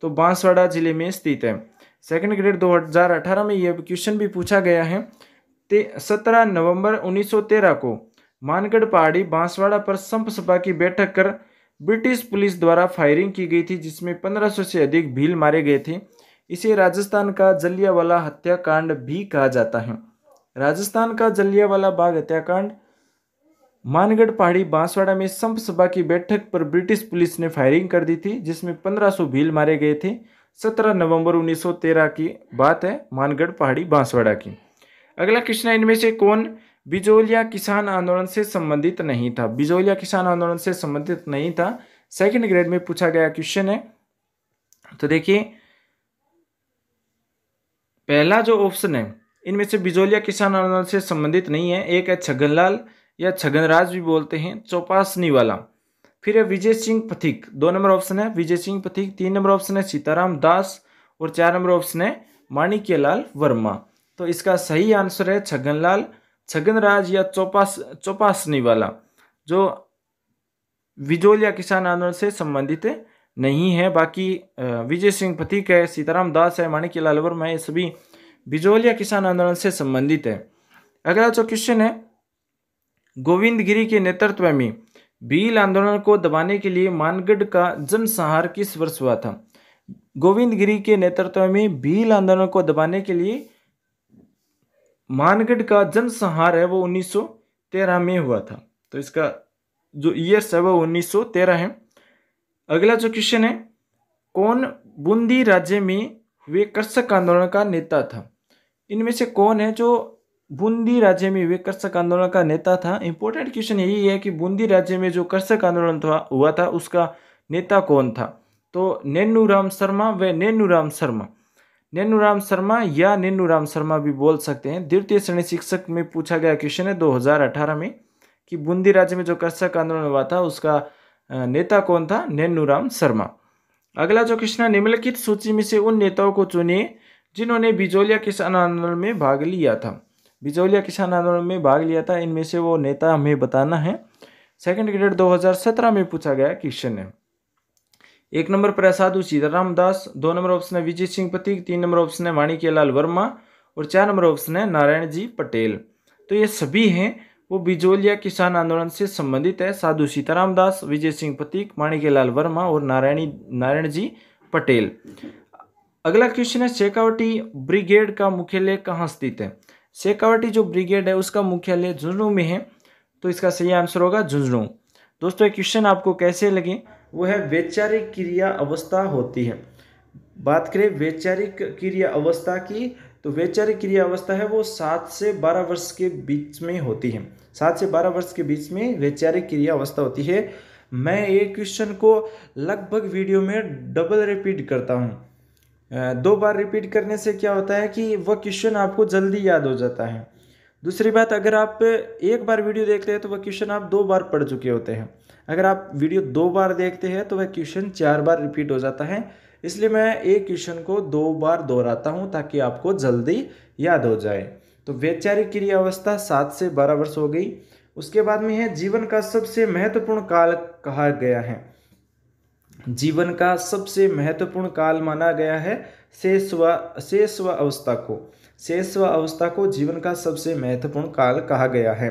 तो बांसवाड़ा जिले में स्थित है सेकंड ग्रेड 2018 में यह क्वेश्चन भी पूछा गया है ते सत्रह नवंबर उन्नीस को मानगढ़ पहाड़ी बांसवाड़ा पर संप सभा की बैठक कर ब्रिटिश पुलिस द्वारा फायरिंग की गई थी जिसमें 1500 से अधिक भील मारे गए थे इसे राजस्थान का जलियावाला हत्याकांड भी कहा जाता है राजस्थान का जलियावाला बाग हत्याकांड मानगढ़ पहाड़ी बांसवाड़ा में संप सभा की बैठक पर ब्रिटिश पुलिस ने फायरिंग कर दी थी जिसमें 1500 भील मारे गए थे 17 नवंबर 1913 की बात है मानगढ़ पहाड़ी बांसवाड़ा की अगला क्वेश्चन इनमें से कौन बिजोलिया किसान आंदोलन से संबंधित नहीं था बिजोलिया किसान आंदोलन से संबंधित नहीं था सेकंड ग्रेड में पूछा गया क्वेश्चन है तो देखिए पहला जो ऑप्शन है इनमें से बिजोलिया किसान आंदोलन से संबंधित नहीं है एक है छगनलाल या छगनराज भी बोलते हैं चौपासनी वाला फिर है विजय सिंह पथिक दो नंबर ऑप्शन है विजय सिंह पथिक तीन नंबर ऑप्शन है सीताराम दास और चार नंबर ऑप्शन है माणिक्यलाल वर्मा तो इसका सही आंसर है छगनलाल छगनराज या चौपास चौपासनी वाला जो विजोलिया किसान आंदोलन से संबंधित नहीं है बाकी विजय सिंह पथिक है सीताराम दास है माणिक्य लाल वर्मा है सभी बिजोलिया किसान आंदोलन से संबंधित है अगला जो क्वेश्चन है गोविंद गिरी के नेतृत्व में भील आंदोलन को दबाने के लिए मानगढ़ का जनसंहार किस वर्ष हुआ था गोविंद गिरी के नेतृत्व में भील आंदोलन को दबाने के लिए मानगढ़ का जनसंहार है वो 1913 में हुआ था तो इसका जो ईयर्स है वो 1913 है अगला जो क्वेश्चन है कौन बूंदी राज्य में हुए कृषक आंदोलन का नेता था इनमें से कौन है जो बूंदी राज्य में हुए कृषक आंदोलन का नेता था इंपॉर्टेंट क्वेश्चन यही है कि बूंदी राज्य में जो कृषक आंदोलन हुआ था उसका नेता कौन था तो नेनू राम शर्मा व नेनू राम शर्मा राम शर्मा या नेनूराम शर्मा भी बोल सकते हैं द्वितीय श्रेणी शिक्षक में पूछा गया क्वेश्चन है 2018 में कि बूंदी राज्य में जो कृषक आंदोलन हुआ था उसका नेता कौन था नेनूराम शर्मा अगला जो क्वेश्चन है निम्नलिखित सूची में से उन नेताओं को चुनिए जिन्होंने बिजौलिया किसान आंदोलन में भाग लिया था बिजौलिया किसान आंदोलन में भाग लिया था इनमें से वो नेता हमें बताना है सेकेंड ग्रेड दो में पूछा गया क्वेश्चन है एक नंबर पर है साधु सीताराम दास दो नंबर ऑप्शन है विजय सिंह प्रतीक तीन नंबर ऑप्शन है वाणिक्य लाल वर्मा और चार नंबर ऑप्शन है नारायण जी पटेल तो ये सभी हैं वो बिजोलिया किसान आंदोलन से संबंधित है साधु सीताराम दास विजय सिंह पथिक माणिक्य लाल वर्मा और नारायणी नारायण जी पटेल अगला क्वेश्चन है शेखावटी ब्रिगेड का मुख्यालय कहाँ स्थित है शेखावटी जो ब्रिगेड है उसका मुख्यालय झुंझुनू में है तो इसका सही आंसर होगा झुंझुनू दोस्तों ये क्वेश्चन आपको कैसे लगे वह वैचारिक क्रिया अवस्था होती है बात करें वैचारिक क्रिया अवस्था की तो वैचारिक क्रिया अवस्था है वो सात से बारह वर्ष के बीच में होती है सात से बारह वर्ष के बीच में वैचारिक क्रिया अवस्था होती है मैं एक क्वेश्चन को लगभग वीडियो में डबल रिपीट करता हूँ दो बार रिपीट करने से क्या होता है कि वह क्वेश्चन आपको जल्दी याद हो जाता है दूसरी बात अगर आप एक बार वीडियो देखते हैं तो वह क्वेश्चन आप दो बार पढ़ चुके होते हैं अगर आप वीडियो दो बार देखते हैं तो वह क्वेश्चन चार बार रिपीट हो जाता है इसलिए मैं एक क्वेश्चन को दो बार दोहराता हूँ ताकि आपको जल्दी याद हो जाए तो वैचारिक क्रिया अवस्था सात से बारह वर्ष हो गई उसके बाद में है जीवन का सबसे महत्वपूर्ण काल कहा गया है जीवन का सबसे महत्वपूर्ण काल माना गया है शेष व शेष व अवस्था को शेषव अवस्था को जीवन का सबसे महत्वपूर्ण काल कहा गया है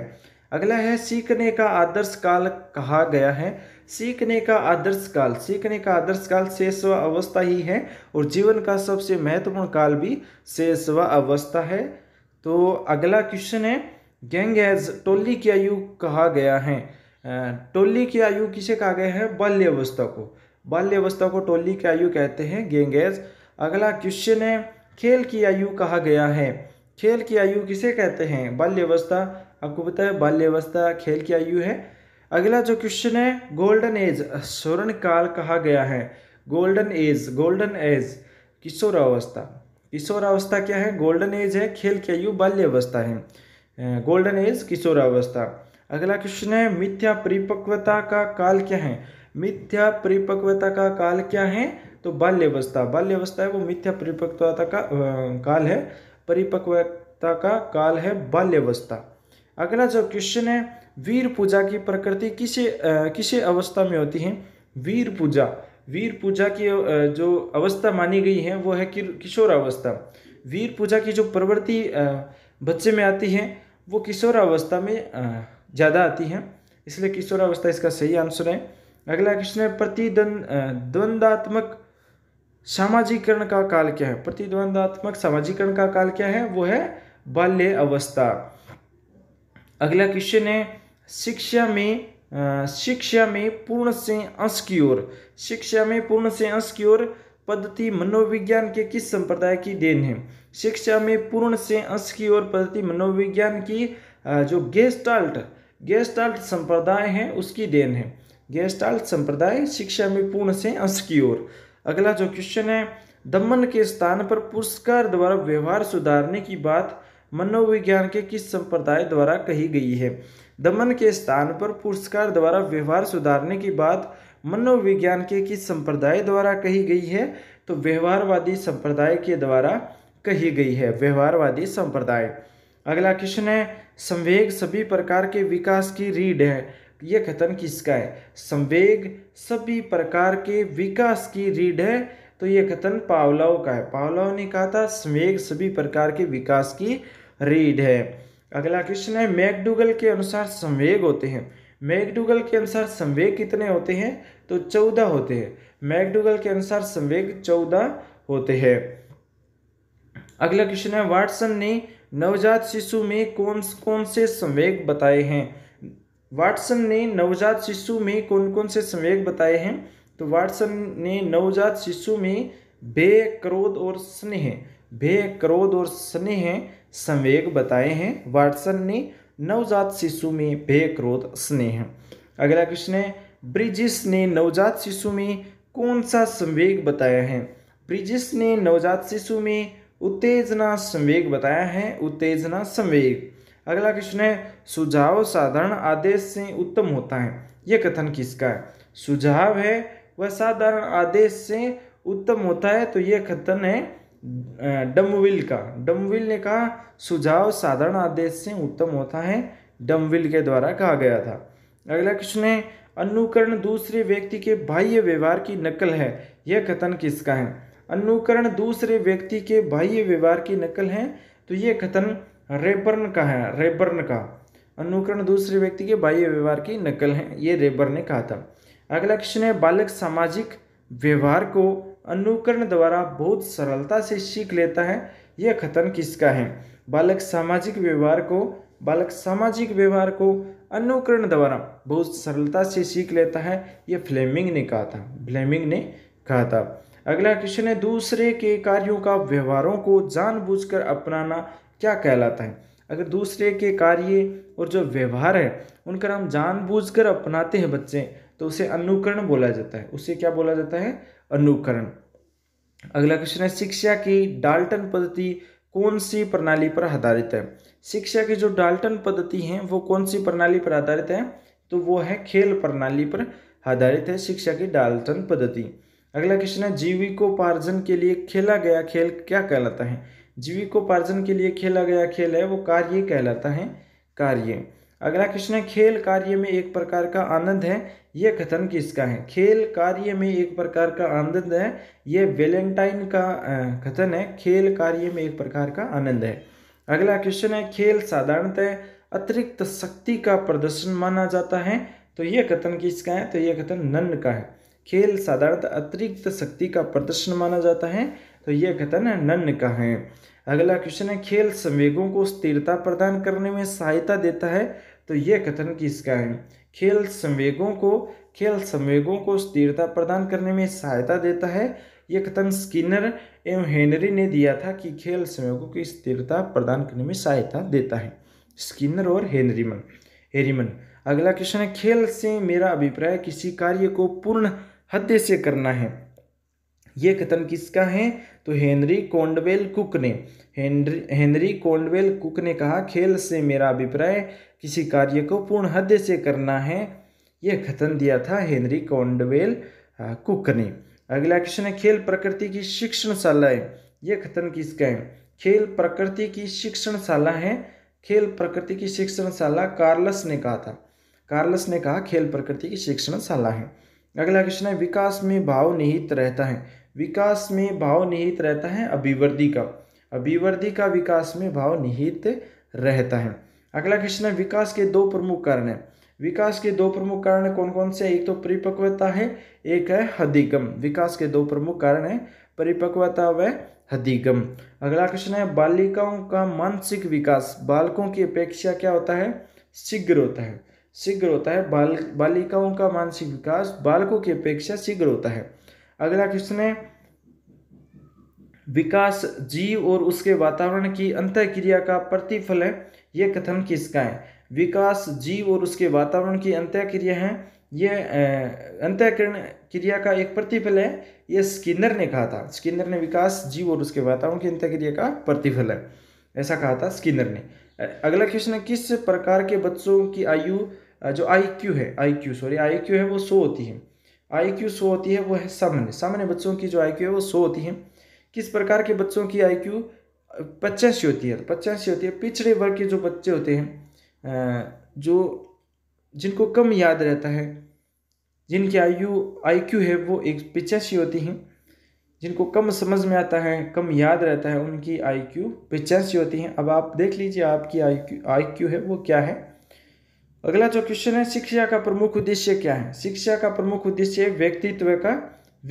अगला है सीखने का आदर्श काल कहा गया है सीखने का आदर्श काल सीखने का आदर्श काल शेषव अवस्था ही है और जीवन का सबसे महत्वपूर्ण काल भी शेषव अवस्था है तो अगला क्वेश्चन है गैंग एज टोली की आयु कहा गया है टोली की आयु किसे कहा गया है बाल्यावस्था को बाल्यावस्था को टोली की आयु कहते हैं गैंग एज अगला क्वेश्चन है खेल की आयु कहा गया है खेल की आयु किसे कहते हैं बाल्यवस्था आपको पता है बाल्यवस्था खेल की आयु है अगला जो क्वेश्चन है गोल्डन एज स्वर्ण काल कहा गया है गोल्डन एज गोल्डन एज किशोरावस्था किशोरावस्था क्या है गोल्डन एज है खेल की आयु बाल्यवस्था है गोल्डन एज किशोरावस्था अगला क्वेश्चन है मिथ्या परिपक्वता का काल क्या है मिथ्या परिपक्वता का काल क्या है तो बाल्यावस्था बाल्यावस्था है वो मिथ्या परिपक्वता का काल है परिपक्वता का काल है बाल्यावस्था अगला जो क्वेश्चन है वीर पूजा की प्रकृति किसे किसे अवस्था में होती है वीर पूजा वीर पूजा की जो अवस्था मानी गई है वो है किशोर अवस्था वीर पूजा की जो प्रवृत्ति बच्चे में आती है वो किशोर अवस्था में ज़्यादा आती है इसलिए किशोर अवस्था इसका सही आंसर है अगला क्वेश्चन है प्रतिद्वंद द्वंदात्मक सामाजिकरण का काल क्या है प्रतिद्वंदात्मक सामाजिकरण का काल क्या है वो है बाल्य अवस्था अगला क्वेश्चन है शिक्षा में शिक्षा में पूर्ण से अंश की ओर शिक्षा में पूर्ण से अंश की ओर पद्धति मनोविज्ञान के किस संप्रदाय की देन है शिक्षा में पूर्ण से अंश की ओर पद्धति मनोविज्ञान की जो गेस्टाल्ट गेस्टाल्ट संप्रदाय है उसकी देन है गेस्टाल्ट संप्रदाय शिक्षा में पूर्ण से अंश की ओर अगला जो क्वेश्चन है दमन के स्थान पर पुरस्कार द्वारा व्यवहार सुधारने की बात मनोविज्ञान के किस संप्रदाय द्वारा कही गई है दमन के स्थान पर पुरस्कार द्वारा व्यवहार सुधारने की बात मनोविज्ञान के किस संप्रदाय द्वारा कही गई है तो व्यवहारवादी संप्रदाय के द्वारा कही गई है व्यवहारवादी संप्रदाय अगला क्वेश्चन है संवेग सभी प्रकार के विकास की रीढ़ है यह कथन किसका है संवेग सभी प्रकार के विकास की रीढ़ है तो यह कथन पावलाव का है पावलाव ने कहा था संवेग सभी प्रकार के विकास की रीढ़ है अगला क्वेश्चन है मैकडूगल के अनुसार संवेग होते हैं मैकडूगल के अनुसार संवेग कितने होते हैं तो चौदह होते हैं मैकडूगल के अनुसार संवेग चौदह होते हैं अगला क्वेश्चन है वाटसन ने नवजात शिशु में कौन कौन से संवेग बताए हैं वाटसन ने नवजात शिशु में कौन कौन से संवेग बताए हैं तो वाटसन ने नवजात शिशु में भय क्रोध और स्नेह भय क्रोध और स्नेह संवेग बताए हैं वाटसन ने नवजात शिशु में भय क्रोध स्नेह अगला क्वेश्चन है ब्रिजिस ने नवजात शिशु में कौन सा संवेग बताया है ब्रिजिस ने नवजात शिशु में उत्तेजना संवेग बताया है उत्तेजना संवेग अगला क्वेश्चन है सुझाव साधारण आदेश से उत्तम होता है यह कथन किसका है सुझाव है वह साधारण आदेश से उत्तम होता है तो यह कथन है डमविल का डमविल ने कहा सुझाव साधारण आदेश से उत्तम होता है डमविल के द्वारा कहा गया था अगला क्वेश्चन है अनुकरण दूसरे व्यक्ति के बाह्य व्यवहार की नकल है यह कथन किसका है अनुकरण दूसरे व्यक्ति के बाह्य व्यवहार की नकल है तो यह कथन रेबर्न का है रेबर्न का अनुकरण दूसरे व्यक्ति के बाह्य व्यवहार की नकल है ये रेबर ने कहा था अगला क्वेश्चन है बालक सामाजिक व्यवहार को अनुकरण द्वारा बहुत सरलता से सीख लेता है यह कथन किसका है बालक सामाजिक व्यवहार को बालक सामाजिक व्यवहार को अनुकरण द्वारा बहुत सरलता से सीख लेता है यह फ्लेमिंग ने कहा था फ्लेमिंग ने कहा था अगला क्वेश्चन है दूसरे के कार्यों का व्यवहारों को जानबूझकर अपनाना क्या कहलाता है अगर दूसरे के कार्य और जो व्यवहार है उनका हम जानबूझकर अपनाते हैं बच्चे तो उसे अनुकरण बोला जाता है उसे क्या बोला जाता है अनुकरण अगला क्वेश्चन है शिक्षा की डाल्टन पद्धति कौन सी प्रणाली पर आधारित है शिक्षा की जो डाल्टन पद्धति है वो कौन सी प्रणाली पर आधारित है तो वो है खेल प्रणाली पर आधारित है शिक्षा की डाल्टन पद्धति अगला क्वेश्चन है जीविकोपार्जन के लिए खेला गया खेल क्या कहलाता है जीविकोपार्जन के लिए खेला गया खेल है वो कार्य कहलाता है कार्य अगला क्वेश्चन है खेल कार्य में एक प्रकार का आनंद है यह कथन किसका है खेल कार्य में एक प्रकार का आनंद है यह वेलेंटाइन का कथन है खेल कार्य में एक प्रकार का आनंद है अगला क्वेश्चन है खेल साधारणतः अतिरिक्त शक्ति का प्रदर्शन माना जाता है तो यह कथन किसका है तो यह कथन नन्न का है खेल साधारणतः अतिरिक्त शक्ति का प्रदर्शन माना जाता है तो यह कथन नन्न का है अगला क्वेश्चन है खेल संवेगों को स्थिरता प्रदान करने में सहायता देता है तो यह कथन किसका है खेल संवेगों को खेल संवेगों को स्थिरता प्रदान करने में सहायता देता है यह कथन स्किनर एवं हेनरी ने दिया था कि खेल संवेगों की स्थिरता प्रदान करने में सहायता देता है स्किनर और हेनरीमन हेरीमन अगला क्वेश्चन है खेल से मेरा अभिप्राय किसी कार्य को पूर्ण हद से करना है यह कथन किसका है तो हेनरी कोंडवेल कुक ने हेनरी हेनरी कोंडवेल कुक ने कहा खेल से मेरा अभिप्राय किसी कार्य को पूर्ण हद से करना है यह कथन दिया था हेनरी कोंडवेल कुक ने अगला क्वेश्चन है खेल प्रकृति की शिक्षणशाला है यह कथन किसका है खेल प्रकृति की शिक्षणशाला है खेल प्रकृति की शिक्षणशाला कार्लस ने कहा था कार्लस ने कहा खेल प्रकृति की शिक्षणशाला है अगला क्वेश्चन है विकास में भाव निहित रहता है विकास में भाव निहित रहता है अभिवृद्धि का अभिवृद्धि का विकास में भाव निहित रहता है अगला क्वेश्चन है विकास के दो प्रमुख कारण है विकास के दो प्रमुख कारण कौन कौन से एक तो परिपक्वता है एक है हदिगम विकास के दो प्रमुख कारण है परिपक्वता व हदिगम अगला क्वेश्चन है बालिकाओं का मानसिक विकास बालकों की अपेक्षा क्या होता है शीघ्र होता है शीघ्र होता है बाल बालिकाओं का मानसिक विकास बालकों की अपेक्षा शीघ्र होता है अगला क्वेश्चन है विकास जीव और उसके वातावरण की अंत क्रिया का प्रतिफल है यह कथन किसका है विकास जीव और उसके वातावरण की अंत्य क्रिया है यह अंत्यकरण क्रिया का एक प्रतिफल है यह स्किनर ने कहा था स्किनर ने विकास जीव और उसके वातावरण की अंत्यक्रिया क्रिया का प्रतिफल है ऐसा कहा था स्किनर ने अगला क्वेश्चन है किस प्रकार के बच्चों की आयु जो आई क्यू है IQ sorry IQ है वो सो होती है आई क्यू सो होती है वो है सामान्य सामान्य बच्चों की जो आई क्यू है वो सो होती है किस प्रकार के बच्चों की आई क्यू पचासी होती है तो पचासी होती है पिछड़े वर्ग के जो बच्चे होते हैं जो जिनको कम याद रहता है जिनकी आयु आई क्यू है वो एक पिचासी होती हैं जिनको कम समझ में आता है कम याद रहता है उनकी आई क्यू पिचासी होती हैं अब आप देख लीजिए आपकी आई क्यू आई क्यू है वो क्या है अगला जो क्वेश्चन है शिक्षा का प्रमुख उद्देश्य क्या है शिक्षा का प्रमुख उद्देश्य है व्यक्तित्व का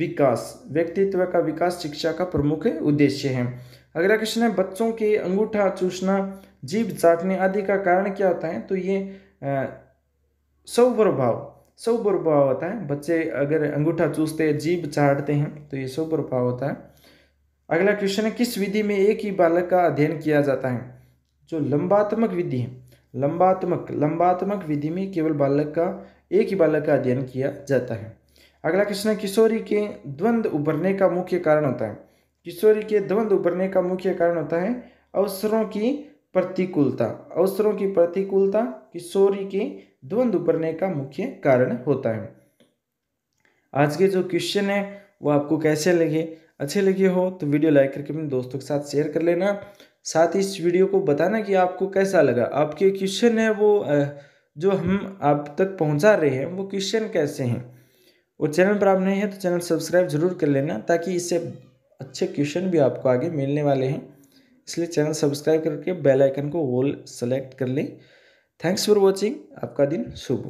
विकास व्यक्तित्व का विकास शिक्षा का प्रमुख उद्देश्य है अगला क्वेश्चन है बच्चों के अंगूठा चूसना जीव चाटने आदि का कारण क्या होता है तो ये सौप्रभाव सौप्रभाव होता है बच्चे अगर अंगूठा चूसते हैं जीभ चाटते हैं तो ये सौप्रभाव होता है अगला क्वेश्चन है किस विधि में एक ही बालक का अध्ययन किया जाता है जो लंबात्मक विधि है लंबात्मक लंबात्मक विधि में केवल बालक का एक ही बालक का अध्ययन किया जाता है अगला क्वेश्चन है किशोरी के द्वंद उभरने का मुख्य कारण होता है किशोरी के द्वंद उभरने का मुख्य कारण होता है अवसरों की प्रतिकूलता अवसरों की प्रतिकूलता किशोरी के द्वंद्व उभरने का मुख्य कारण होता है आज के जो क्वेश्चन है वो आपको कैसे लगे अच्छे लगे हो तो वीडियो लाइक करके अपने दोस्तों के साथ शेयर कर लेना साथ ही इस वीडियो को बताना कि आपको कैसा लगा आपके क्वेश्चन है वो जो हम आप तक पहुंचा रहे हैं वो क्वेश्चन कैसे हैं और चैनल पर आप नहीं हैं तो चैनल सब्सक्राइब ज़रूर कर लेना ताकि इससे अच्छे क्वेश्चन भी आपको आगे मिलने वाले हैं इसलिए चैनल सब्सक्राइब करके बेल आइकन को ऑल सेलेक्ट कर लें थैंक्स फॉर वॉचिंग आपका दिन शुभ